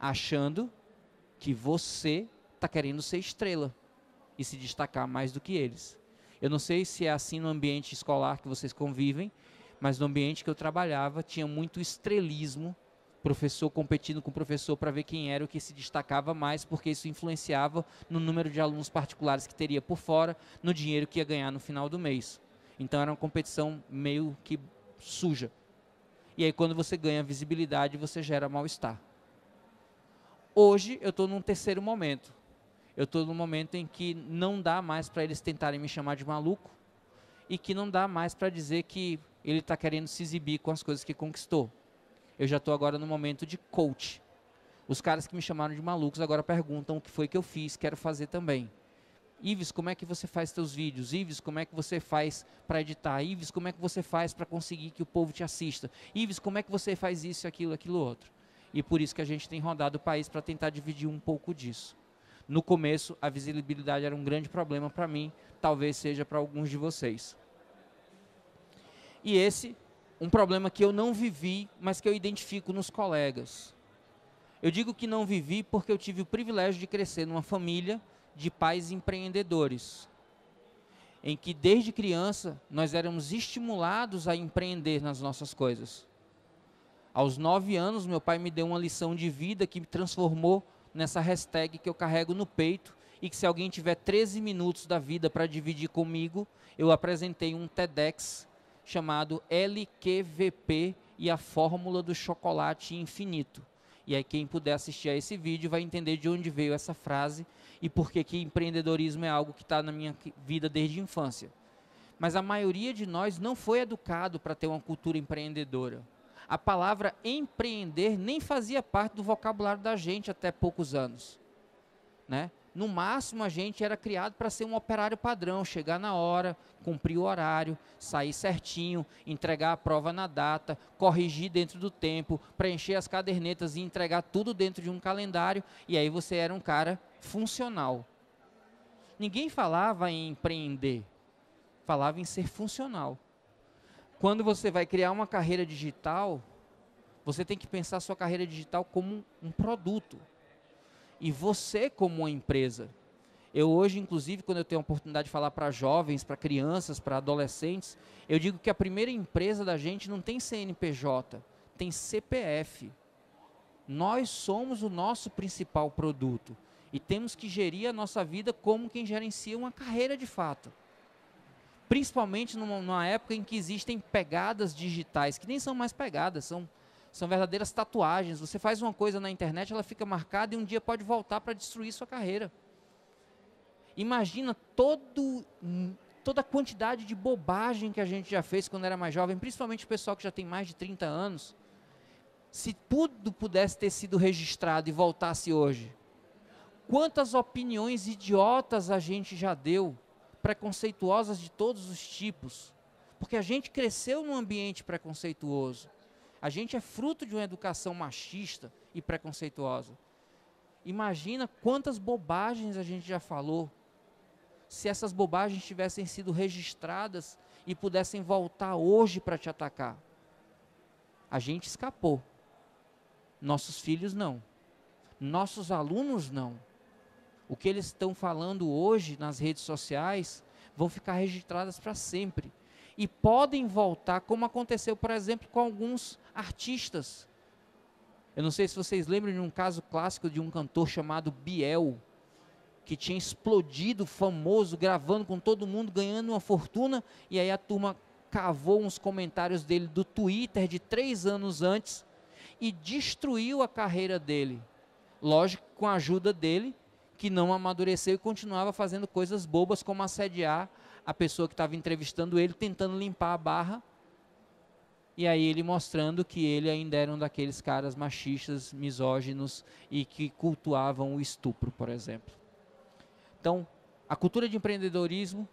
A: achando que você está querendo ser estrela e se destacar mais do que eles. Eu não sei se é assim no ambiente escolar que vocês convivem, mas no ambiente que eu trabalhava tinha muito estrelismo, professor competindo com o professor para ver quem era o que se destacava mais, porque isso influenciava no número de alunos particulares que teria por fora, no dinheiro que ia ganhar no final do mês. Então era uma competição meio que suja. E aí quando você ganha visibilidade, você gera mal-estar. Hoje eu estou num terceiro momento eu estou num momento em que não dá mais para eles tentarem me chamar de maluco e que não dá mais para dizer que ele está querendo se exibir com as coisas que conquistou. Eu já estou agora no momento de coach. Os caras que me chamaram de malucos agora perguntam o que foi que eu fiz, quero fazer também. Ives, como é que você faz seus vídeos? Ives, como é que você faz para editar? Ives, como é que você faz para conseguir que o povo te assista? Ives, como é que você faz isso, aquilo, aquilo outro? E por isso que a gente tem rodado o país para tentar dividir um pouco disso no começo a visibilidade era um grande problema para mim, talvez seja para alguns de vocês. E esse um problema que eu não vivi, mas que eu identifico nos colegas. Eu digo que não vivi porque eu tive o privilégio de crescer numa família de pais empreendedores, em que desde criança nós éramos estimulados a empreender nas nossas coisas. Aos nove anos, meu pai me deu uma lição de vida que me transformou nessa hashtag que eu carrego no peito e que se alguém tiver 13 minutos da vida para dividir comigo, eu apresentei um TEDx chamado LQVP e a fórmula do chocolate infinito. E aí quem puder assistir a esse vídeo vai entender de onde veio essa frase e por que que empreendedorismo é algo que está na minha vida desde a infância. Mas a maioria de nós não foi educado para ter uma cultura empreendedora a palavra empreender nem fazia parte do vocabulário da gente até poucos anos. Né? No máximo, a gente era criado para ser um operário padrão, chegar na hora, cumprir o horário, sair certinho, entregar a prova na data, corrigir dentro do tempo, preencher as cadernetas e entregar tudo dentro de um calendário, e aí você era um cara funcional. Ninguém falava em empreender, falava em ser funcional. Quando você vai criar uma carreira digital, você tem que pensar a sua carreira digital como um produto. E você como uma empresa. Eu hoje, inclusive, quando eu tenho a oportunidade de falar para jovens, para crianças, para adolescentes, eu digo que a primeira empresa da gente não tem CNPJ, tem CPF. Nós somos o nosso principal produto e temos que gerir a nossa vida como quem gerencia uma carreira de fato principalmente numa, numa, época em que existem pegadas digitais, que nem são mais pegadas, são, são verdadeiras tatuagens. Você faz uma coisa na internet, ela fica marcada e um dia pode voltar para destruir sua carreira. Imagina todo, toda a quantidade de bobagem que a gente já fez quando era mais jovem, principalmente o pessoal que já tem mais de 30 anos. Se tudo pudesse ter sido registrado e voltasse hoje, quantas opiniões idiotas a gente já deu preconceituosas de todos os tipos, porque a gente cresceu num ambiente preconceituoso. A gente é fruto de uma educação machista e preconceituosa. Imagina quantas bobagens a gente já falou. Se essas bobagens tivessem sido registradas e pudessem voltar hoje para te atacar. A gente escapou. Nossos filhos não. Nossos alunos não. O que eles estão falando hoje nas redes sociais vão ficar registradas para sempre. E podem voltar, como aconteceu, por exemplo, com alguns artistas. Eu não sei se vocês lembram de um caso clássico de um cantor chamado Biel, que tinha explodido, famoso, gravando com todo mundo, ganhando uma fortuna, e aí a turma cavou uns comentários dele do Twitter de três anos antes e destruiu a carreira dele. Lógico, com a ajuda dele, que não amadureceu e continuava fazendo coisas bobas, como assediar a pessoa que estava entrevistando ele, tentando limpar a barra. E aí ele mostrando que ele ainda era um daqueles caras machistas, misóginos e que cultuavam o estupro, por exemplo. Então, a cultura de empreendedorismo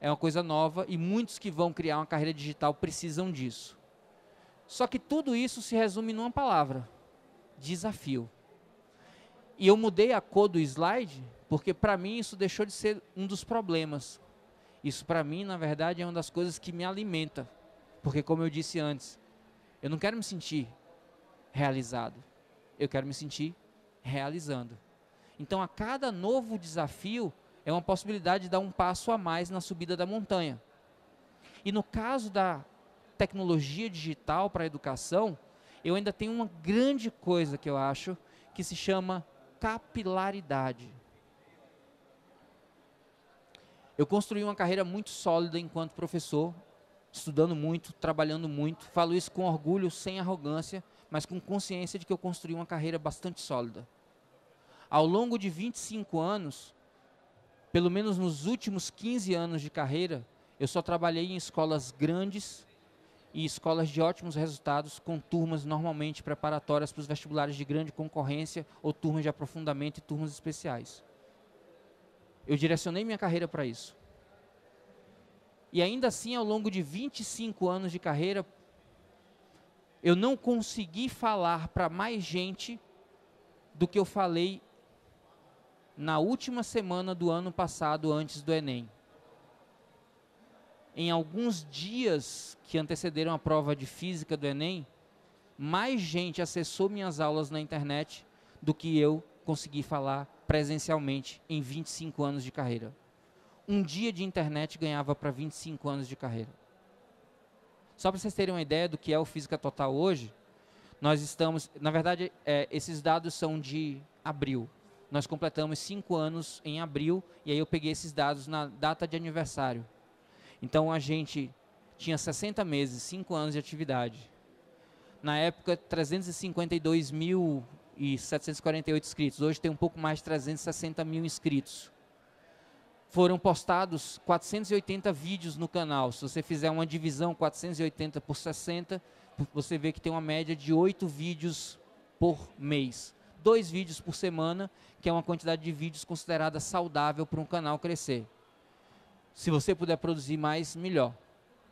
A: é uma coisa nova e muitos que vão criar uma carreira digital precisam disso. Só que tudo isso se resume numa palavra: desafio. E eu mudei a cor do slide, porque para mim isso deixou de ser um dos problemas. Isso para mim, na verdade, é uma das coisas que me alimenta. Porque como eu disse antes, eu não quero me sentir realizado. Eu quero me sentir realizando. Então, a cada novo desafio é uma possibilidade de dar um passo a mais na subida da montanha. E no caso da tecnologia digital para a educação, eu ainda tenho uma grande coisa que eu acho que se chama capilaridade. Eu construí uma carreira muito sólida enquanto professor, estudando muito, trabalhando muito. Falo isso com orgulho, sem arrogância, mas com consciência de que eu construí uma carreira bastante sólida. Ao longo de 25 anos, pelo menos nos últimos 15 anos de carreira, eu só trabalhei em escolas grandes e escolas de ótimos resultados com turmas normalmente preparatórias para os vestibulares de grande concorrência ou turmas de aprofundamento e turmas especiais. Eu direcionei minha carreira para isso. E ainda assim, ao longo de 25 anos de carreira, eu não consegui falar para mais gente do que eu falei na última semana do ano passado, antes do Enem em alguns dias que antecederam a prova de física do Enem, mais gente acessou minhas aulas na internet do que eu consegui falar presencialmente em 25 anos de carreira. Um dia de internet ganhava para 25 anos de carreira. Só para vocês terem uma ideia do que é o Física Total hoje, nós estamos, na verdade, é, esses dados são de abril. Nós completamos cinco anos em abril e aí eu peguei esses dados na data de aniversário, então a gente tinha 60 meses, 5 anos de atividade. Na época, 352.748 inscritos. Hoje tem um pouco mais de 360 mil inscritos. Foram postados 480 vídeos no canal. Se você fizer uma divisão 480 por 60, você vê que tem uma média de 8 vídeos por mês. Dois vídeos por semana, que é uma quantidade de vídeos considerada saudável para um canal crescer. Se você puder produzir mais, melhor.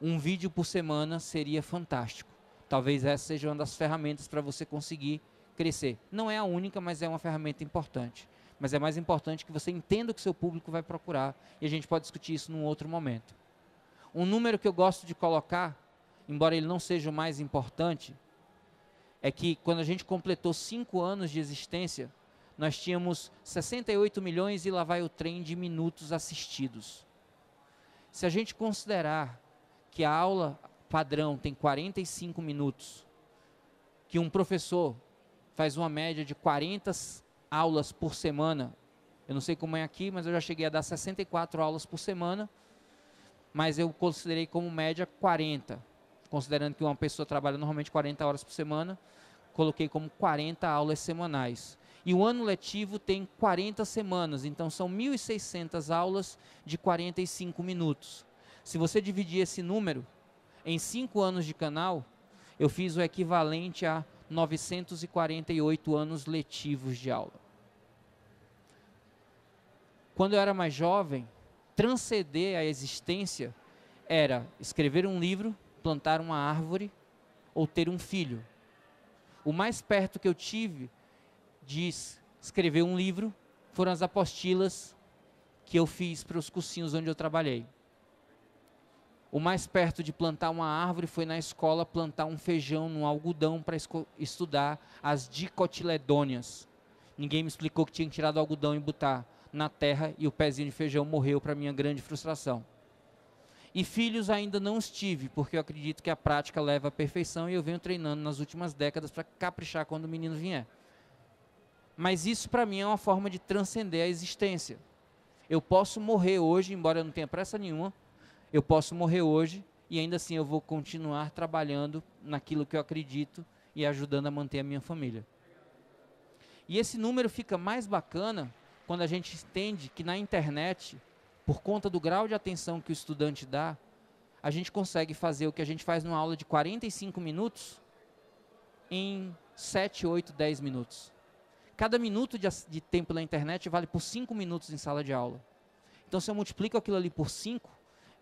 A: Um vídeo por semana seria fantástico. Talvez essa seja uma das ferramentas para você conseguir crescer. Não é a única, mas é uma ferramenta importante. Mas é mais importante que você entenda o que seu público vai procurar. E a gente pode discutir isso num outro momento. Um número que eu gosto de colocar, embora ele não seja o mais importante, é que quando a gente completou cinco anos de existência, nós tínhamos 68 milhões e lá vai o trem de minutos assistidos. Se a gente considerar que a aula padrão tem 45 minutos, que um professor faz uma média de 40 aulas por semana, eu não sei como é aqui, mas eu já cheguei a dar 64 aulas por semana, mas eu considerei como média 40, considerando que uma pessoa trabalha normalmente 40 horas por semana, coloquei como 40 aulas semanais. E o ano letivo tem 40 semanas, então são 1.600 aulas de 45 minutos. Se você dividir esse número em 5 anos de canal, eu fiz o equivalente a 948 anos letivos de aula. Quando eu era mais jovem, transcender a existência era escrever um livro, plantar uma árvore ou ter um filho. O mais perto que eu tive diz, escreveu um livro, foram as apostilas que eu fiz para os cursinhos onde eu trabalhei. O mais perto de plantar uma árvore foi na escola plantar um feijão no algodão para estudar as dicotiledôneas. Ninguém me explicou que tinha que tirar o algodão e botar na terra e o pezinho de feijão morreu para minha grande frustração. E filhos ainda não estive porque eu acredito que a prática leva à perfeição e eu venho treinando nas últimas décadas para caprichar quando o menino vier. Mas isso para mim é uma forma de transcender a existência. Eu posso morrer hoje, embora eu não tenha pressa nenhuma, eu posso morrer hoje e ainda assim eu vou continuar trabalhando naquilo que eu acredito e ajudando a manter a minha família. E esse número fica mais bacana quando a gente entende que na internet, por conta do grau de atenção que o estudante dá, a gente consegue fazer o que a gente faz numa aula de 45 minutos em 7, 8, 10 minutos. Cada minuto de, de tempo na internet vale por cinco minutos em sala de aula. Então, se eu multiplico aquilo ali por cinco,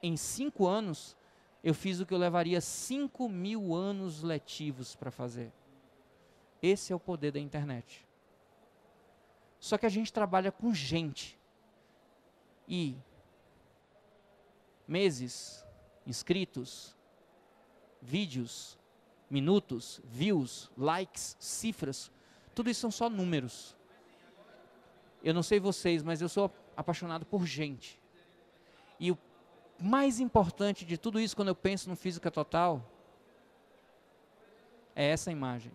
A: em cinco anos, eu fiz o que eu levaria cinco mil anos letivos para fazer. Esse é o poder da internet. Só que a gente trabalha com gente. E meses, inscritos, vídeos, minutos, views, likes, cifras, tudo isso são só números. Eu não sei vocês, mas eu sou apaixonado por gente. E o mais importante de tudo isso, quando eu penso no Física Total, é essa imagem.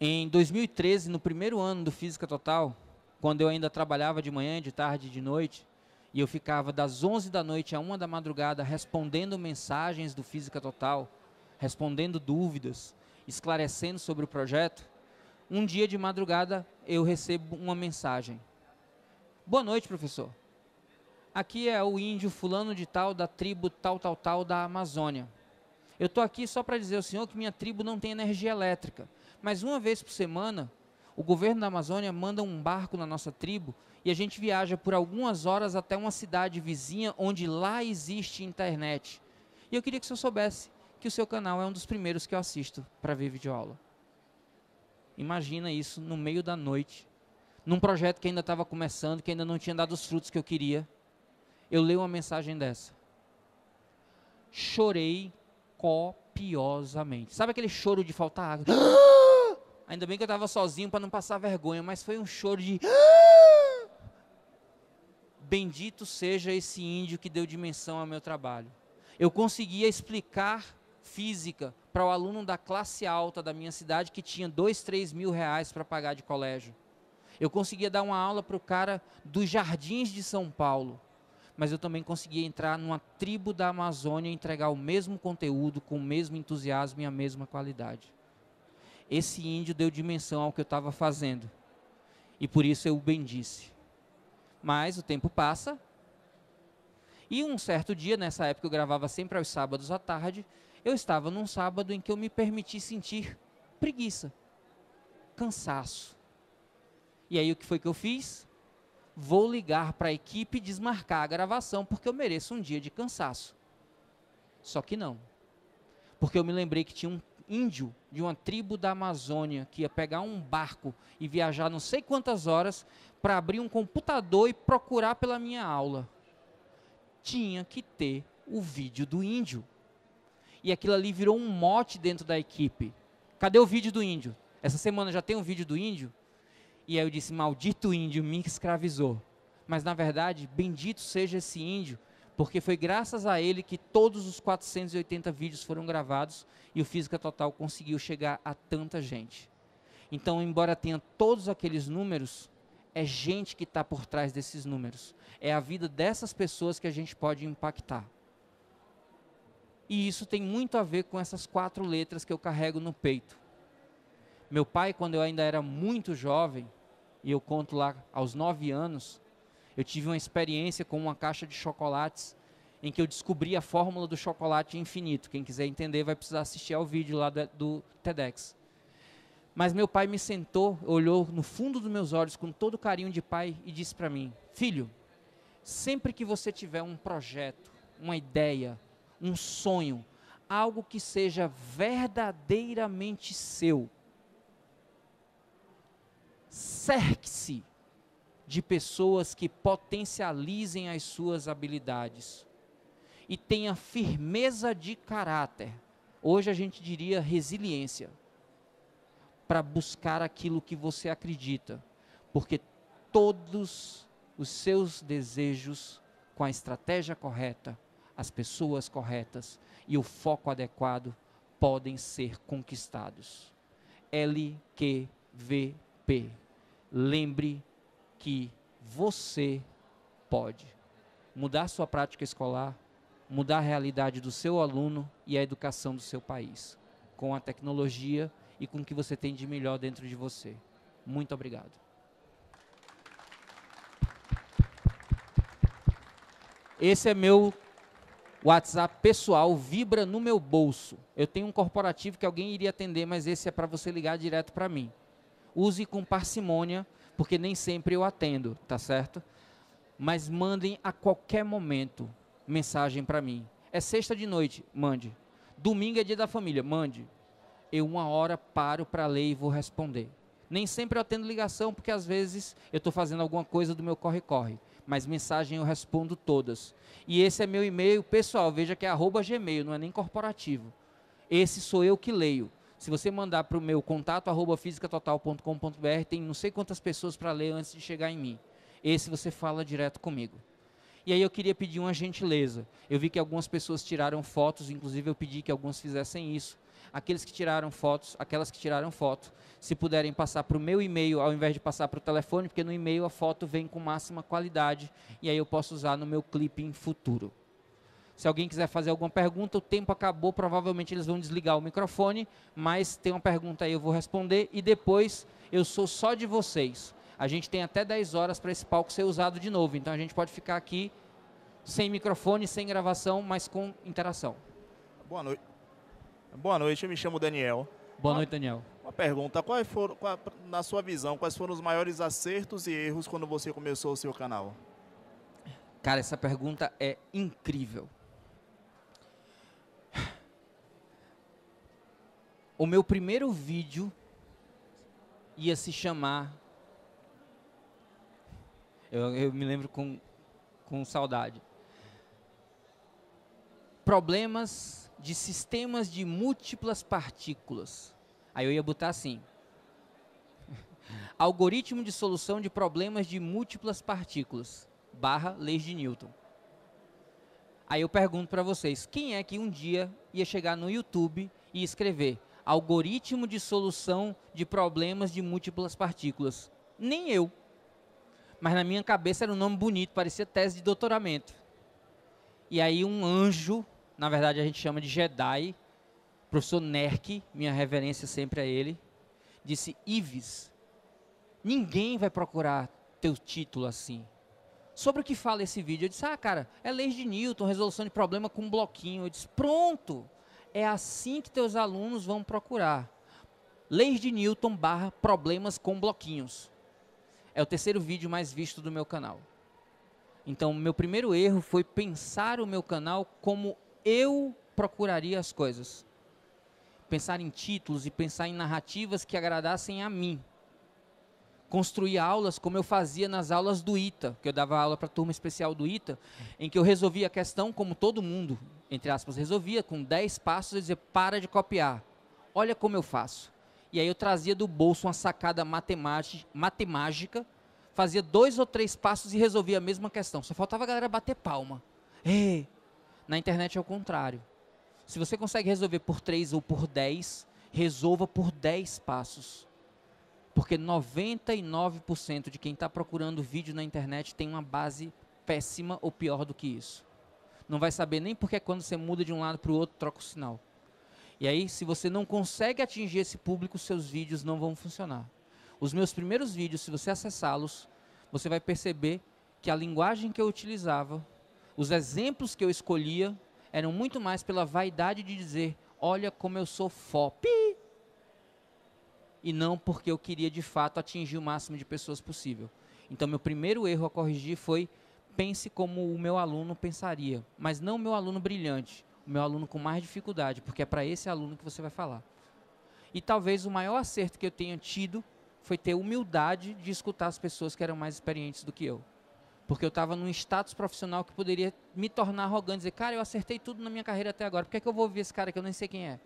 A: Em 2013, no primeiro ano do Física Total, quando eu ainda trabalhava de manhã, de tarde e de noite, e eu ficava das 11 da noite à 1 da madrugada respondendo mensagens do Física Total, respondendo dúvidas, esclarecendo sobre o projeto, um dia de madrugada eu recebo uma mensagem. Boa noite, professor. Aqui é o índio fulano de tal da tribo tal tal tal da Amazônia. Eu estou aqui só para dizer ao senhor que minha tribo não tem energia elétrica, mas uma vez por semana o governo da Amazônia manda um barco na nossa tribo e a gente viaja por algumas horas até uma cidade vizinha onde lá existe internet. E eu queria que o senhor soubesse que o seu canal é um dos primeiros que eu assisto para ver videoaula. Imagina isso no meio da noite, num projeto que ainda estava começando, que ainda não tinha dado os frutos que eu queria. Eu leio uma mensagem dessa. Chorei copiosamente. Sabe aquele choro de faltar água? Ainda bem que eu estava sozinho para não passar vergonha, mas foi um choro de. Bendito seja esse índio que deu dimensão ao meu trabalho. Eu conseguia explicar física para o aluno da classe alta da minha cidade que tinha dois, três mil reais para pagar de colégio. Eu conseguia dar uma aula para o cara dos jardins de São Paulo, mas eu também conseguia entrar numa tribo da Amazônia e entregar o mesmo conteúdo com o mesmo entusiasmo e a mesma qualidade. Esse índio deu dimensão ao que eu estava fazendo e por isso eu o bendisse. Mas o tempo passa e um certo dia, nessa época eu gravava sempre aos sábados à tarde, eu estava num sábado em que eu me permiti sentir preguiça, cansaço. E aí o que foi que eu fiz? Vou ligar para a equipe e desmarcar a gravação porque eu mereço um dia de cansaço. Só que não. Porque eu me lembrei que tinha um índio de uma tribo da Amazônia que ia pegar um barco e viajar não sei quantas horas para abrir um computador e procurar pela minha aula. Tinha que ter o vídeo do índio e aquilo ali virou um mote dentro da equipe. Cadê o vídeo do índio? Essa semana já tem um vídeo do índio? E aí eu disse: Maldito índio, me escravizou. Mas na verdade, bendito seja esse índio, porque foi graças a ele que todos os 480 vídeos foram gravados e o Física Total conseguiu chegar a tanta gente. Então, embora tenha todos aqueles números, é gente que está por trás desses números. É a vida dessas pessoas que a gente pode impactar. E isso tem muito a ver com essas quatro letras que eu carrego no peito. Meu pai, quando eu ainda era muito jovem, e eu conto lá aos nove anos, eu tive uma experiência com uma caixa de chocolates em que eu descobri a fórmula do chocolate infinito. Quem quiser entender vai precisar assistir ao vídeo lá do, do TEDx. Mas meu pai me sentou, olhou no fundo dos meus olhos com todo o carinho de pai e disse para mim: Filho, sempre que você tiver um projeto, uma ideia, um sonho, algo que seja verdadeiramente seu. Cerque-se de pessoas que potencializem as suas habilidades e tenha firmeza de caráter. Hoje a gente diria resiliência para buscar aquilo que você acredita, porque todos os seus desejos com a estratégia correta as pessoas corretas e o foco adequado podem ser conquistados. LQVP. Lembre que você pode mudar sua prática escolar, mudar a realidade do seu aluno e a educação do seu país, com a tecnologia e com o que você tem de melhor dentro de você. Muito obrigado. Esse é meu o WhatsApp pessoal vibra no meu bolso. Eu tenho um corporativo que alguém iria atender, mas esse é para você ligar direto para mim. Use com parcimônia, porque nem sempre eu atendo, tá certo? Mas mandem a qualquer momento mensagem para mim. É sexta de noite, mande. Domingo é dia da família, mande. Eu uma hora paro para ler e vou responder. Nem sempre eu atendo ligação, porque às vezes eu estou fazendo alguma coisa do meu corre-corre mas mensagem eu respondo todas. E esse é meu e-mail pessoal, veja que é arroba gmail, não é nem corporativo. Esse sou eu que leio. Se você mandar para o meu contato, arroba fisicatotal.com.br, tem não sei quantas pessoas para ler antes de chegar em mim. Esse você fala direto comigo. E aí eu queria pedir uma gentileza. Eu vi que algumas pessoas tiraram fotos, inclusive eu pedi que alguns fizessem isso aqueles que tiraram fotos, aquelas que tiraram foto, se puderem passar para o meu e-mail ao invés de passar para o telefone, porque no e-mail a foto vem com máxima qualidade e aí eu posso usar no meu clipe em futuro. Se alguém quiser fazer alguma pergunta, o tempo acabou, provavelmente eles vão desligar o microfone, mas tem uma pergunta aí, eu vou responder e depois eu sou só de vocês. A gente tem até 10 horas para esse palco ser usado de novo, então a gente pode ficar aqui sem microfone, sem gravação, mas com interação. Boa noite.
B: Boa noite, eu me chamo Daniel. Boa uma, noite, Daniel. Uma pergunta, quais foram, qual, na sua visão, quais foram os maiores acertos e erros quando você começou o seu canal?
A: Cara, essa pergunta é incrível. O meu primeiro vídeo ia se chamar. Eu, eu me lembro com, com saudade. Problemas de sistemas de múltiplas partículas. Aí eu ia botar assim: algoritmo de solução de problemas de múltiplas partículas, barra leis de Newton. Aí eu pergunto para vocês, quem é que um dia ia chegar no YouTube e escrever algoritmo de solução de problemas de múltiplas partículas? Nem eu. Mas na minha cabeça era um nome bonito, parecia tese de doutoramento. E aí um anjo na verdade a gente chama de Jedi. professor Nerk, minha reverência sempre a ele, disse: Ives, ninguém vai procurar teu título assim. Sobre o que fala esse vídeo? Eu disse: Ah, cara, é leis de Newton, resolução de problema com um bloquinho. Eu disse: Pronto, é assim que teus alunos vão procurar. Leis de Newton barra problemas com bloquinhos. É o terceiro vídeo mais visto do meu canal. Então, meu primeiro erro foi pensar o meu canal como eu procuraria as coisas. Pensar em títulos e pensar em narrativas que agradassem a mim. Construir aulas como eu fazia nas aulas do ITA, que eu dava aula para a turma especial do ITA, em que eu resolvia a questão como todo mundo, entre aspas, resolvia, com 10 passos e dizia: para de copiar, olha como eu faço. E aí eu trazia do bolso uma sacada matemática, fazia dois ou três passos e resolvia a mesma questão. Só faltava a galera bater palma. Ei, na internet é o contrário. Se você consegue resolver por 3 ou por 10, resolva por 10 passos. Porque 99% de quem está procurando vídeo na internet tem uma base péssima ou pior do que isso. Não vai saber nem porque é quando você muda de um lado para o outro, troca o sinal. E aí, se você não consegue atingir esse público, seus vídeos não vão funcionar. Os meus primeiros vídeos, se você acessá-los, você vai perceber que a linguagem que eu utilizava os exemplos que eu escolhia eram muito mais pela vaidade de dizer: olha como eu sou fop. E não porque eu queria de fato atingir o máximo de pessoas possível. Então, meu primeiro erro a corrigir foi: pense como o meu aluno pensaria, mas não o meu aluno brilhante, o meu aluno com mais dificuldade, porque é para esse aluno que você vai falar. E talvez o maior acerto que eu tenha tido foi ter humildade de escutar as pessoas que eram mais experientes do que eu. Porque eu estava num status profissional que poderia me tornar arrogante, e dizer, cara, eu acertei tudo na minha carreira até agora, por que, é que eu vou ouvir esse cara que eu nem sei quem é?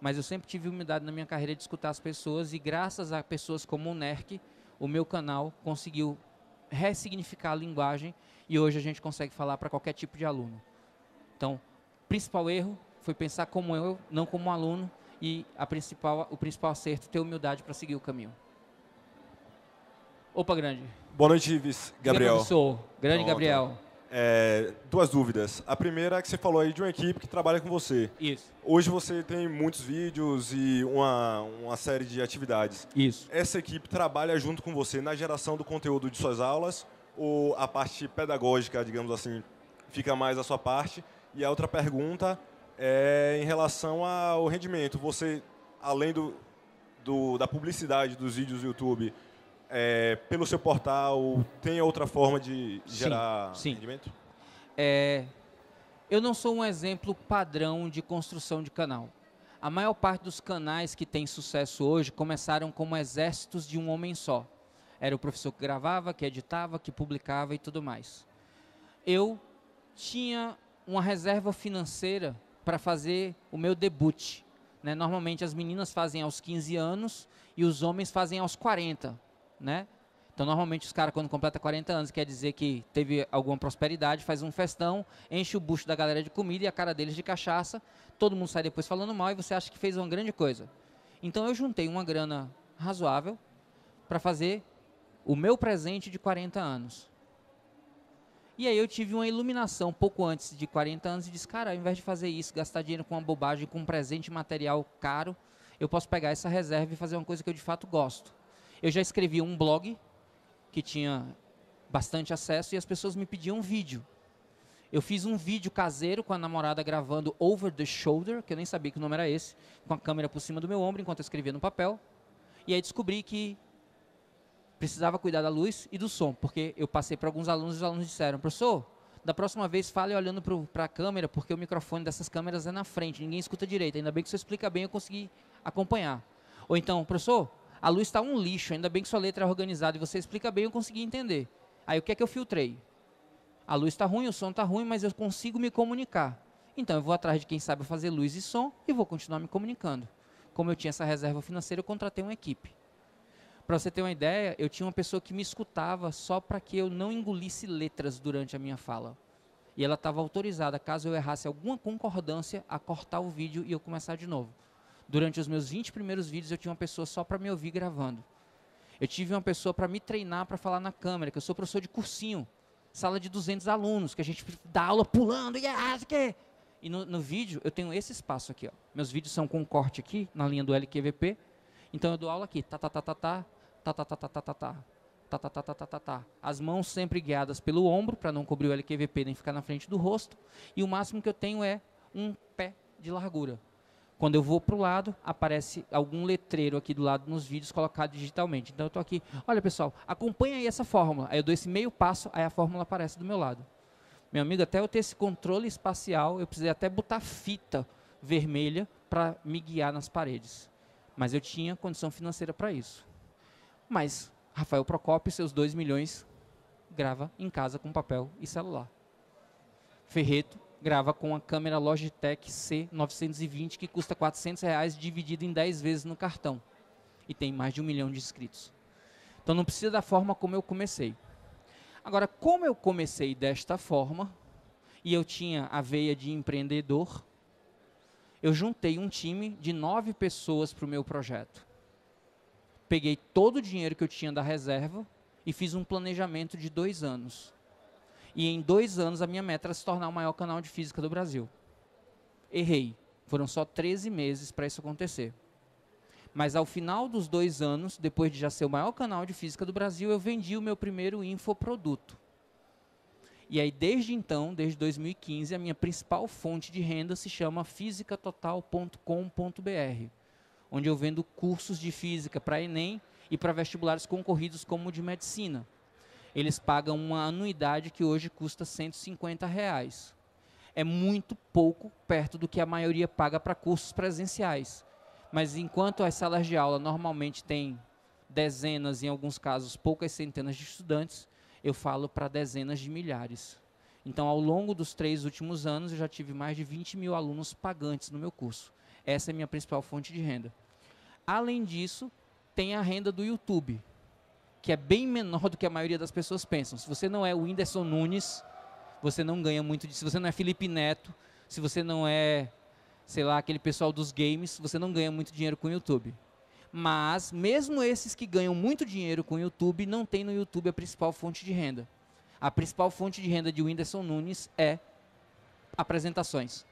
A: Mas eu sempre tive humildade na minha carreira de escutar as pessoas e graças a pessoas como o NERC, o meu canal conseguiu ressignificar a linguagem e hoje a gente consegue falar para qualquer tipo de aluno. Então, principal erro foi pensar como eu, não como um aluno, e a principal, o principal acerto ter humildade para seguir o caminho. Opa grande.
B: Boa noite, Gabriel. Sou. Grande Pronto. Gabriel. É, duas dúvidas. A primeira é que você falou aí de uma equipe que trabalha com você. Isso. Hoje você tem muitos vídeos e uma, uma série de atividades. Isso. Essa equipe trabalha junto com você na geração do conteúdo de suas aulas ou a parte pedagógica, digamos assim, fica mais a sua parte? E a outra pergunta é em relação ao rendimento. Você, além do, do da publicidade dos vídeos do YouTube, é, pelo seu portal, tem outra forma de gerar sim,
A: sim. É, eu não sou um exemplo padrão de construção de canal. A maior parte dos canais que têm sucesso hoje começaram como exércitos de um homem só. Era o professor que gravava, que editava, que publicava e tudo mais. Eu tinha uma reserva financeira para fazer o meu debut. Né? Normalmente as meninas fazem aos 15 anos e os homens fazem aos 40 né? Então, normalmente, os caras, quando completa 40 anos, quer dizer que teve alguma prosperidade, faz um festão, enche o bucho da galera de comida e a cara deles de cachaça. Todo mundo sai depois falando mal e você acha que fez uma grande coisa. Então, eu juntei uma grana razoável para fazer o meu presente de 40 anos. E aí eu tive uma iluminação pouco antes de 40 anos e disse, cara, ao invés de fazer isso, gastar dinheiro com uma bobagem, com um presente material caro, eu posso pegar essa reserva e fazer uma coisa que eu de fato gosto eu já escrevi um blog que tinha bastante acesso e as pessoas me pediam vídeo. Eu fiz um vídeo caseiro com a namorada gravando over the shoulder, que eu nem sabia que nome era esse, com a câmera por cima do meu ombro enquanto eu escrevia no papel. E aí descobri que precisava cuidar da luz e do som, porque eu passei para alguns alunos e os alunos disseram: professor, da próxima vez fale olhando para a câmera, porque o microfone dessas câmeras é na frente, ninguém escuta direito. Ainda bem que você explica bem, eu consegui acompanhar. Ou então, professor, a luz está um lixo, ainda bem que sua letra é organizada e você explica bem, eu consegui entender. Aí o que é que eu filtrei? A luz está ruim, o som está ruim, mas eu consigo me comunicar. Então eu vou atrás de quem sabe fazer luz e som e vou continuar me comunicando. Como eu tinha essa reserva financeira, eu contratei uma equipe. Para você ter uma ideia, eu tinha uma pessoa que me escutava só para que eu não engolisse letras durante a minha fala. E ela estava autorizada, caso eu errasse alguma concordância, a cortar o vídeo e eu começar de novo. Durante os meus 20 primeiros vídeos, eu tinha uma pessoa só para me ouvir gravando. Eu tive uma pessoa para me treinar para falar na câmera, que eu sou professor de cursinho, sala de 200 alunos, que a gente dá aula pulando, e yes, que E no, no, vídeo, eu tenho esse espaço aqui. Ó. Meus vídeos são com corte aqui, na linha do LQVP. Então eu dou aula aqui, tá, tá, tá, tá, tá, tá, tá, tá, tá, tá, tá, tá. Tá, tá, tá, tá, tá, tá, tá. As mãos sempre guiadas pelo ombro, para não cobrir o LQVP nem ficar na frente do rosto. E o máximo que eu tenho é um pé de largura. Quando eu vou para o lado, aparece algum letreiro aqui do lado nos vídeos colocado digitalmente. Então eu estou aqui, olha pessoal, acompanha aí essa fórmula. Aí eu dou esse meio passo, aí a fórmula aparece do meu lado. Meu amigo, até eu ter esse controle espacial, eu precisei até botar fita vermelha para me guiar nas paredes. Mas eu tinha condição financeira para isso. Mas Rafael Procopio, seus 2 milhões, grava em casa com papel e celular. Ferreto, grava com a câmera Logitech C920 que custa 400 reais dividido em 10 vezes no cartão e tem mais de um milhão de inscritos. Então não precisa da forma como eu comecei. Agora, como eu comecei desta forma e eu tinha a veia de empreendedor, eu juntei um time de nove pessoas para o meu projeto. Peguei todo o dinheiro que eu tinha da reserva e fiz um planejamento de dois anos. E em dois anos a minha meta era se tornar o maior canal de física do Brasil. Errei. Foram só 13 meses para isso acontecer. Mas ao final dos dois anos, depois de já ser o maior canal de física do Brasil, eu vendi o meu primeiro infoproduto. E aí, desde então, desde 2015, a minha principal fonte de renda se chama fisicatotal.com.br, onde eu vendo cursos de física para Enem e para vestibulares concorridos como o de medicina eles pagam uma anuidade que hoje custa 150 reais. É muito pouco perto do que a maioria paga para cursos presenciais. Mas enquanto as salas de aula normalmente têm dezenas, em alguns casos poucas centenas de estudantes, eu falo para dezenas de milhares. Então, ao longo dos três últimos anos, eu já tive mais de 20 mil alunos pagantes no meu curso. Essa é a minha principal fonte de renda. Além disso, tem a renda do YouTube que é bem menor do que a maioria das pessoas pensam. Se você não é o Whindersson Nunes, você não ganha muito disso. Se você não é Felipe Neto, se você não é, sei lá, aquele pessoal dos games, você não ganha muito dinheiro com o YouTube. Mas, mesmo esses que ganham muito dinheiro com o YouTube, não tem no YouTube a principal fonte de renda. A principal fonte de renda de Whindersson Nunes é apresentações.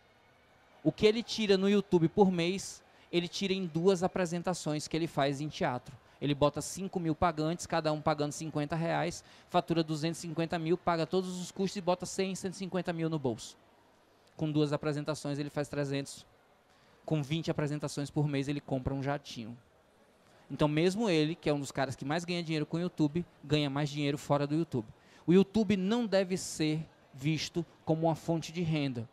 A: O que ele tira no YouTube por mês, ele tira em duas apresentações que ele faz em teatro ele bota 5 mil pagantes, cada um pagando 50 reais, fatura 250 mil, paga todos os custos e bota 100, 150 mil no bolso. Com duas apresentações ele faz 300. Com 20 apresentações por mês ele compra um jatinho. Então mesmo ele, que é um dos caras que mais ganha dinheiro com o YouTube, ganha mais dinheiro fora do YouTube. O YouTube não deve ser visto como uma fonte de renda.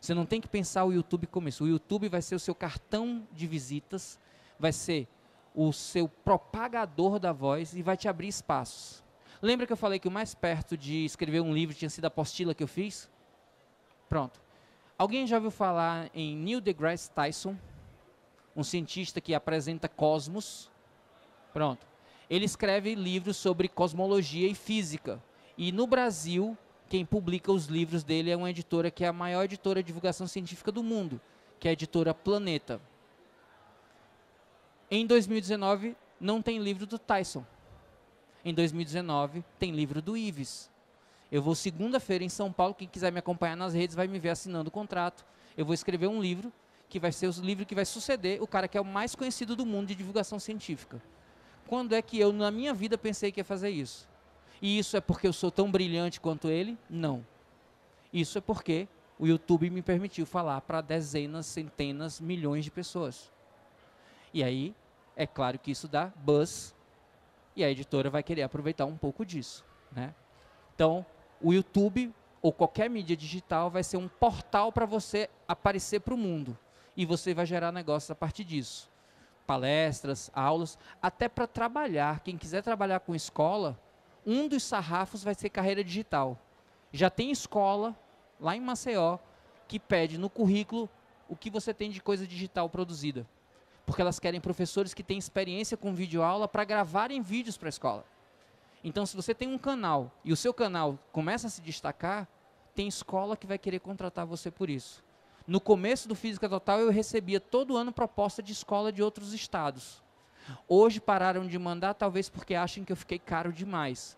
A: Você não tem que pensar o YouTube como isso. O YouTube vai ser o seu cartão de visitas, vai ser o seu propagador da voz e vai te abrir espaços. Lembra que eu falei que o mais perto de escrever um livro tinha sido a apostila que eu fiz? Pronto. Alguém já ouviu falar em Neil deGrasse Tyson? Um cientista que apresenta cosmos? Pronto. Ele escreve livros sobre cosmologia e física. E no Brasil, quem publica os livros dele é uma editora que é a maior editora de divulgação científica do mundo, que é a editora Planeta. Em 2019 não tem livro do Tyson. Em 2019 tem livro do Ives. Eu vou segunda-feira em São Paulo, quem quiser me acompanhar nas redes vai me ver assinando o contrato. Eu vou escrever um livro que vai ser o livro que vai suceder o cara que é o mais conhecido do mundo de divulgação científica. Quando é que eu na minha vida pensei que ia fazer isso? E isso é porque eu sou tão brilhante quanto ele? Não. Isso é porque o YouTube me permitiu falar para dezenas, centenas, milhões de pessoas. E aí é claro que isso dá buzz e a editora vai querer aproveitar um pouco disso. Né? Então, o YouTube ou qualquer mídia digital vai ser um portal para você aparecer para o mundo e você vai gerar negócios a partir disso. Palestras, aulas, até para trabalhar. Quem quiser trabalhar com escola, um dos sarrafos vai ser carreira digital. Já tem escola lá em Maceió que pede no currículo o que você tem de coisa digital produzida porque elas querem professores que têm experiência com videoaula para gravarem vídeos para a escola. Então, se você tem um canal e o seu canal começa a se destacar, tem escola que vai querer contratar você por isso. No começo do Física Total, eu recebia todo ano proposta de escola de outros estados. Hoje pararam de mandar, talvez porque achem que eu fiquei caro demais.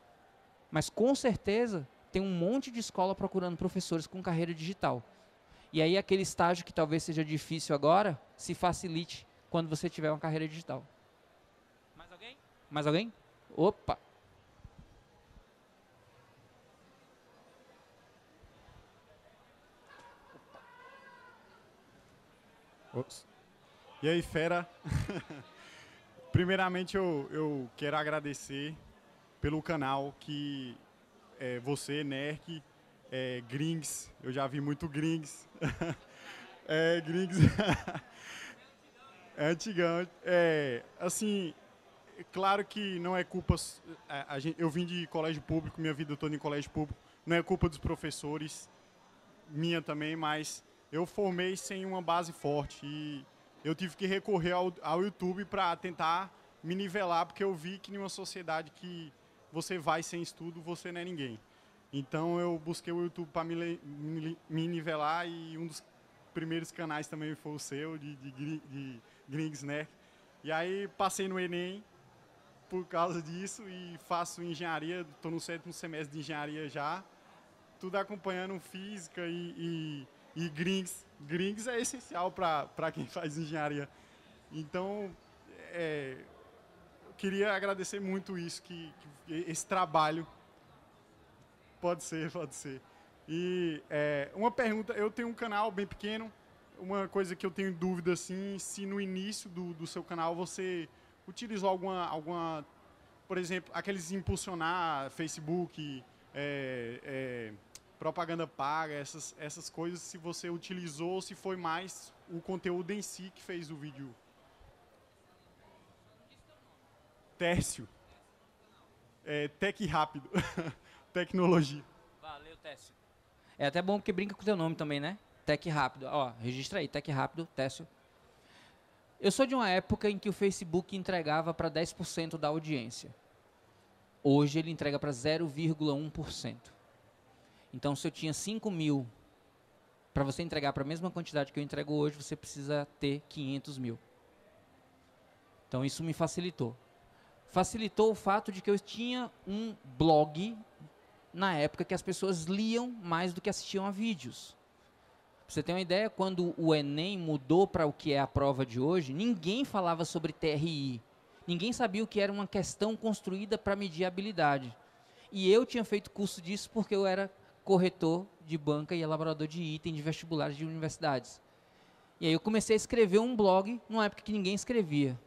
A: Mas com certeza tem um monte de escola procurando professores com carreira digital. E aí aquele estágio que talvez seja difícil agora se facilite quando você tiver uma carreira digital. Mais alguém? Mais alguém? Opa!
B: Ops. E aí, fera? Primeiramente, eu, eu quero agradecer pelo canal que é, você, Nerk, é, Grings, eu já vi muito Grings, é, Grings, É antigão. É, assim, é claro que não é culpa. A, a gente, eu vim de colégio público, minha vida toda em colégio público. Não é culpa dos professores, minha também, mas eu formei sem uma base forte. E eu tive que recorrer ao, ao YouTube para tentar me nivelar, porque eu vi que em uma sociedade que você vai sem estudo, você não é ninguém. Então eu busquei o YouTube para me, me, me, nivelar e um dos primeiros canais também foi o seu, de, de, de Gringos né, E aí passei no Enem por causa disso e faço engenharia, estou no sétimo semestre de engenharia já, tudo acompanhando física e, e, e Gringos. Gringos é essencial para quem faz engenharia. Então, é, eu queria agradecer muito isso, que, que esse trabalho. Pode ser, pode ser. E é, uma pergunta, eu tenho um canal bem pequeno, uma coisa que eu tenho dúvida, assim, se no início do, do seu canal você utilizou alguma, alguma, por exemplo, aqueles impulsionar Facebook, é, é, propaganda paga, essas, essas coisas, se você utilizou, se foi mais o conteúdo em si que fez o vídeo. Tércio. É, tech rápido. Tecnologia.
A: Valeu, Tércio. É até bom porque brinca com o teu nome também, né? Tec rápido. Ó, registra aí, tec rápido, Técio. Eu sou de uma época em que o Facebook entregava para 10% da audiência. Hoje ele entrega para 0,1%. Então, se eu tinha 5 mil, para você entregar para a mesma quantidade que eu entrego hoje, você precisa ter 500 mil. Então, isso me facilitou. Facilitou o fato de que eu tinha um blog na época que as pessoas liam mais do que assistiam a vídeos você tem uma ideia, quando o Enem mudou para o que é a prova de hoje, ninguém falava sobre TRI. Ninguém sabia o que era uma questão construída para medir habilidade. E eu tinha feito curso disso porque eu era corretor de banca e elaborador de item de vestibulares de universidades. E aí eu comecei a escrever um blog numa época que ninguém escrevia.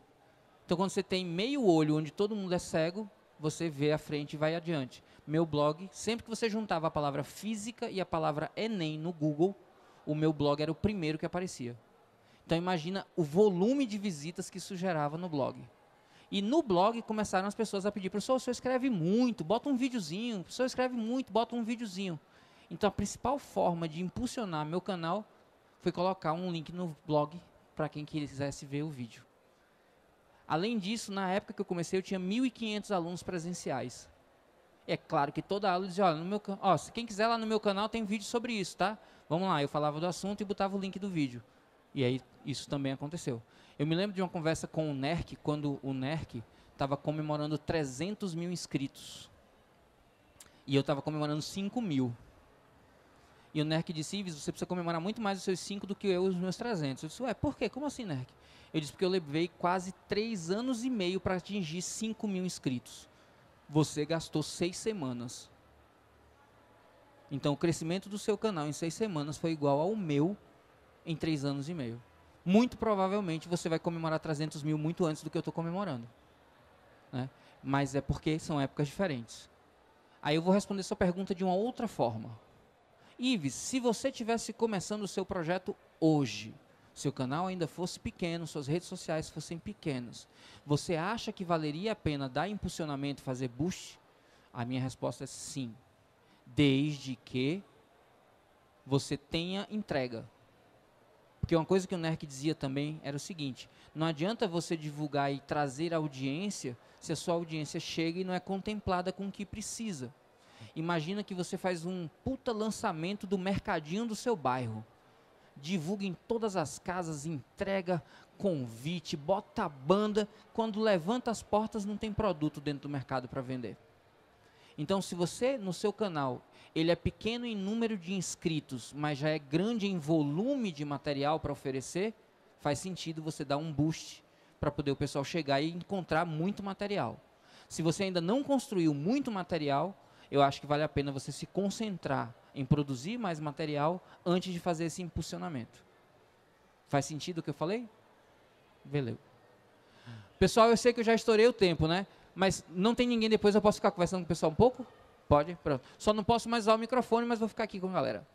A: Então quando você tem meio olho onde todo mundo é cego, você vê a frente e vai adiante. Meu blog, sempre que você juntava a palavra física e a palavra Enem no Google, o meu blog era o primeiro que aparecia. Então imagina o volume de visitas que isso gerava no blog. E no blog começaram as pessoas a pedir, professor, o senhor escreve muito, bota um videozinho, o senhor escreve muito, bota um videozinho. Então a principal forma de impulsionar meu canal foi colocar um link no blog para quem quisesse ver o vídeo. Além disso, na época que eu comecei, eu tinha 1.500 alunos presenciais. É claro que toda aula dizia, olha, no meu, ó, se quem quiser lá no meu canal tem vídeo sobre isso, tá? Vamos lá, eu falava do assunto e botava o link do vídeo. E aí isso também aconteceu. Eu me lembro de uma conversa com o NERC, quando o NERC estava comemorando 300 mil inscritos. E eu estava comemorando 5 mil. E o NERC disse, Ives, você precisa comemorar muito mais os seus 5 do que eu os meus 300. Eu disse, ué, por quê? Como assim, NERC? Eu disse, porque eu levei quase 3 anos e meio para atingir 5 mil inscritos você gastou seis semanas. Então, o crescimento do seu canal em seis semanas foi igual ao meu em três anos e meio. Muito provavelmente você vai comemorar 300 mil muito antes do que eu estou comemorando. Né? Mas é porque são épocas diferentes. Aí eu vou responder sua pergunta de uma outra forma. Ives, se você tivesse começando o seu projeto hoje, seu canal ainda fosse pequeno, suas redes sociais fossem pequenas, você acha que valeria a pena dar impulsionamento, fazer boost? A minha resposta é sim, desde que você tenha entrega. Porque uma coisa que o NERC dizia também era o seguinte: não adianta você divulgar e trazer audiência se a sua audiência chega e não é contemplada com o que precisa. Imagina que você faz um puta lançamento do mercadinho do seu bairro divulga em todas as casas, entrega convite, bota a banda. Quando levanta as portas, não tem produto dentro do mercado para vender. Então, se você no seu canal ele é pequeno em número de inscritos, mas já é grande em volume de material para oferecer, faz sentido você dar um boost para poder o pessoal chegar e encontrar muito material. Se você ainda não construiu muito material, eu acho que vale a pena você se concentrar em produzir mais material antes de fazer esse impulsionamento. Faz sentido o que eu falei? Beleza. Pessoal, eu sei que eu já estourei o tempo, né? Mas não tem ninguém depois, eu posso ficar conversando com o pessoal um pouco? Pode? Pronto. Só não posso mais usar o microfone, mas vou ficar aqui com a galera.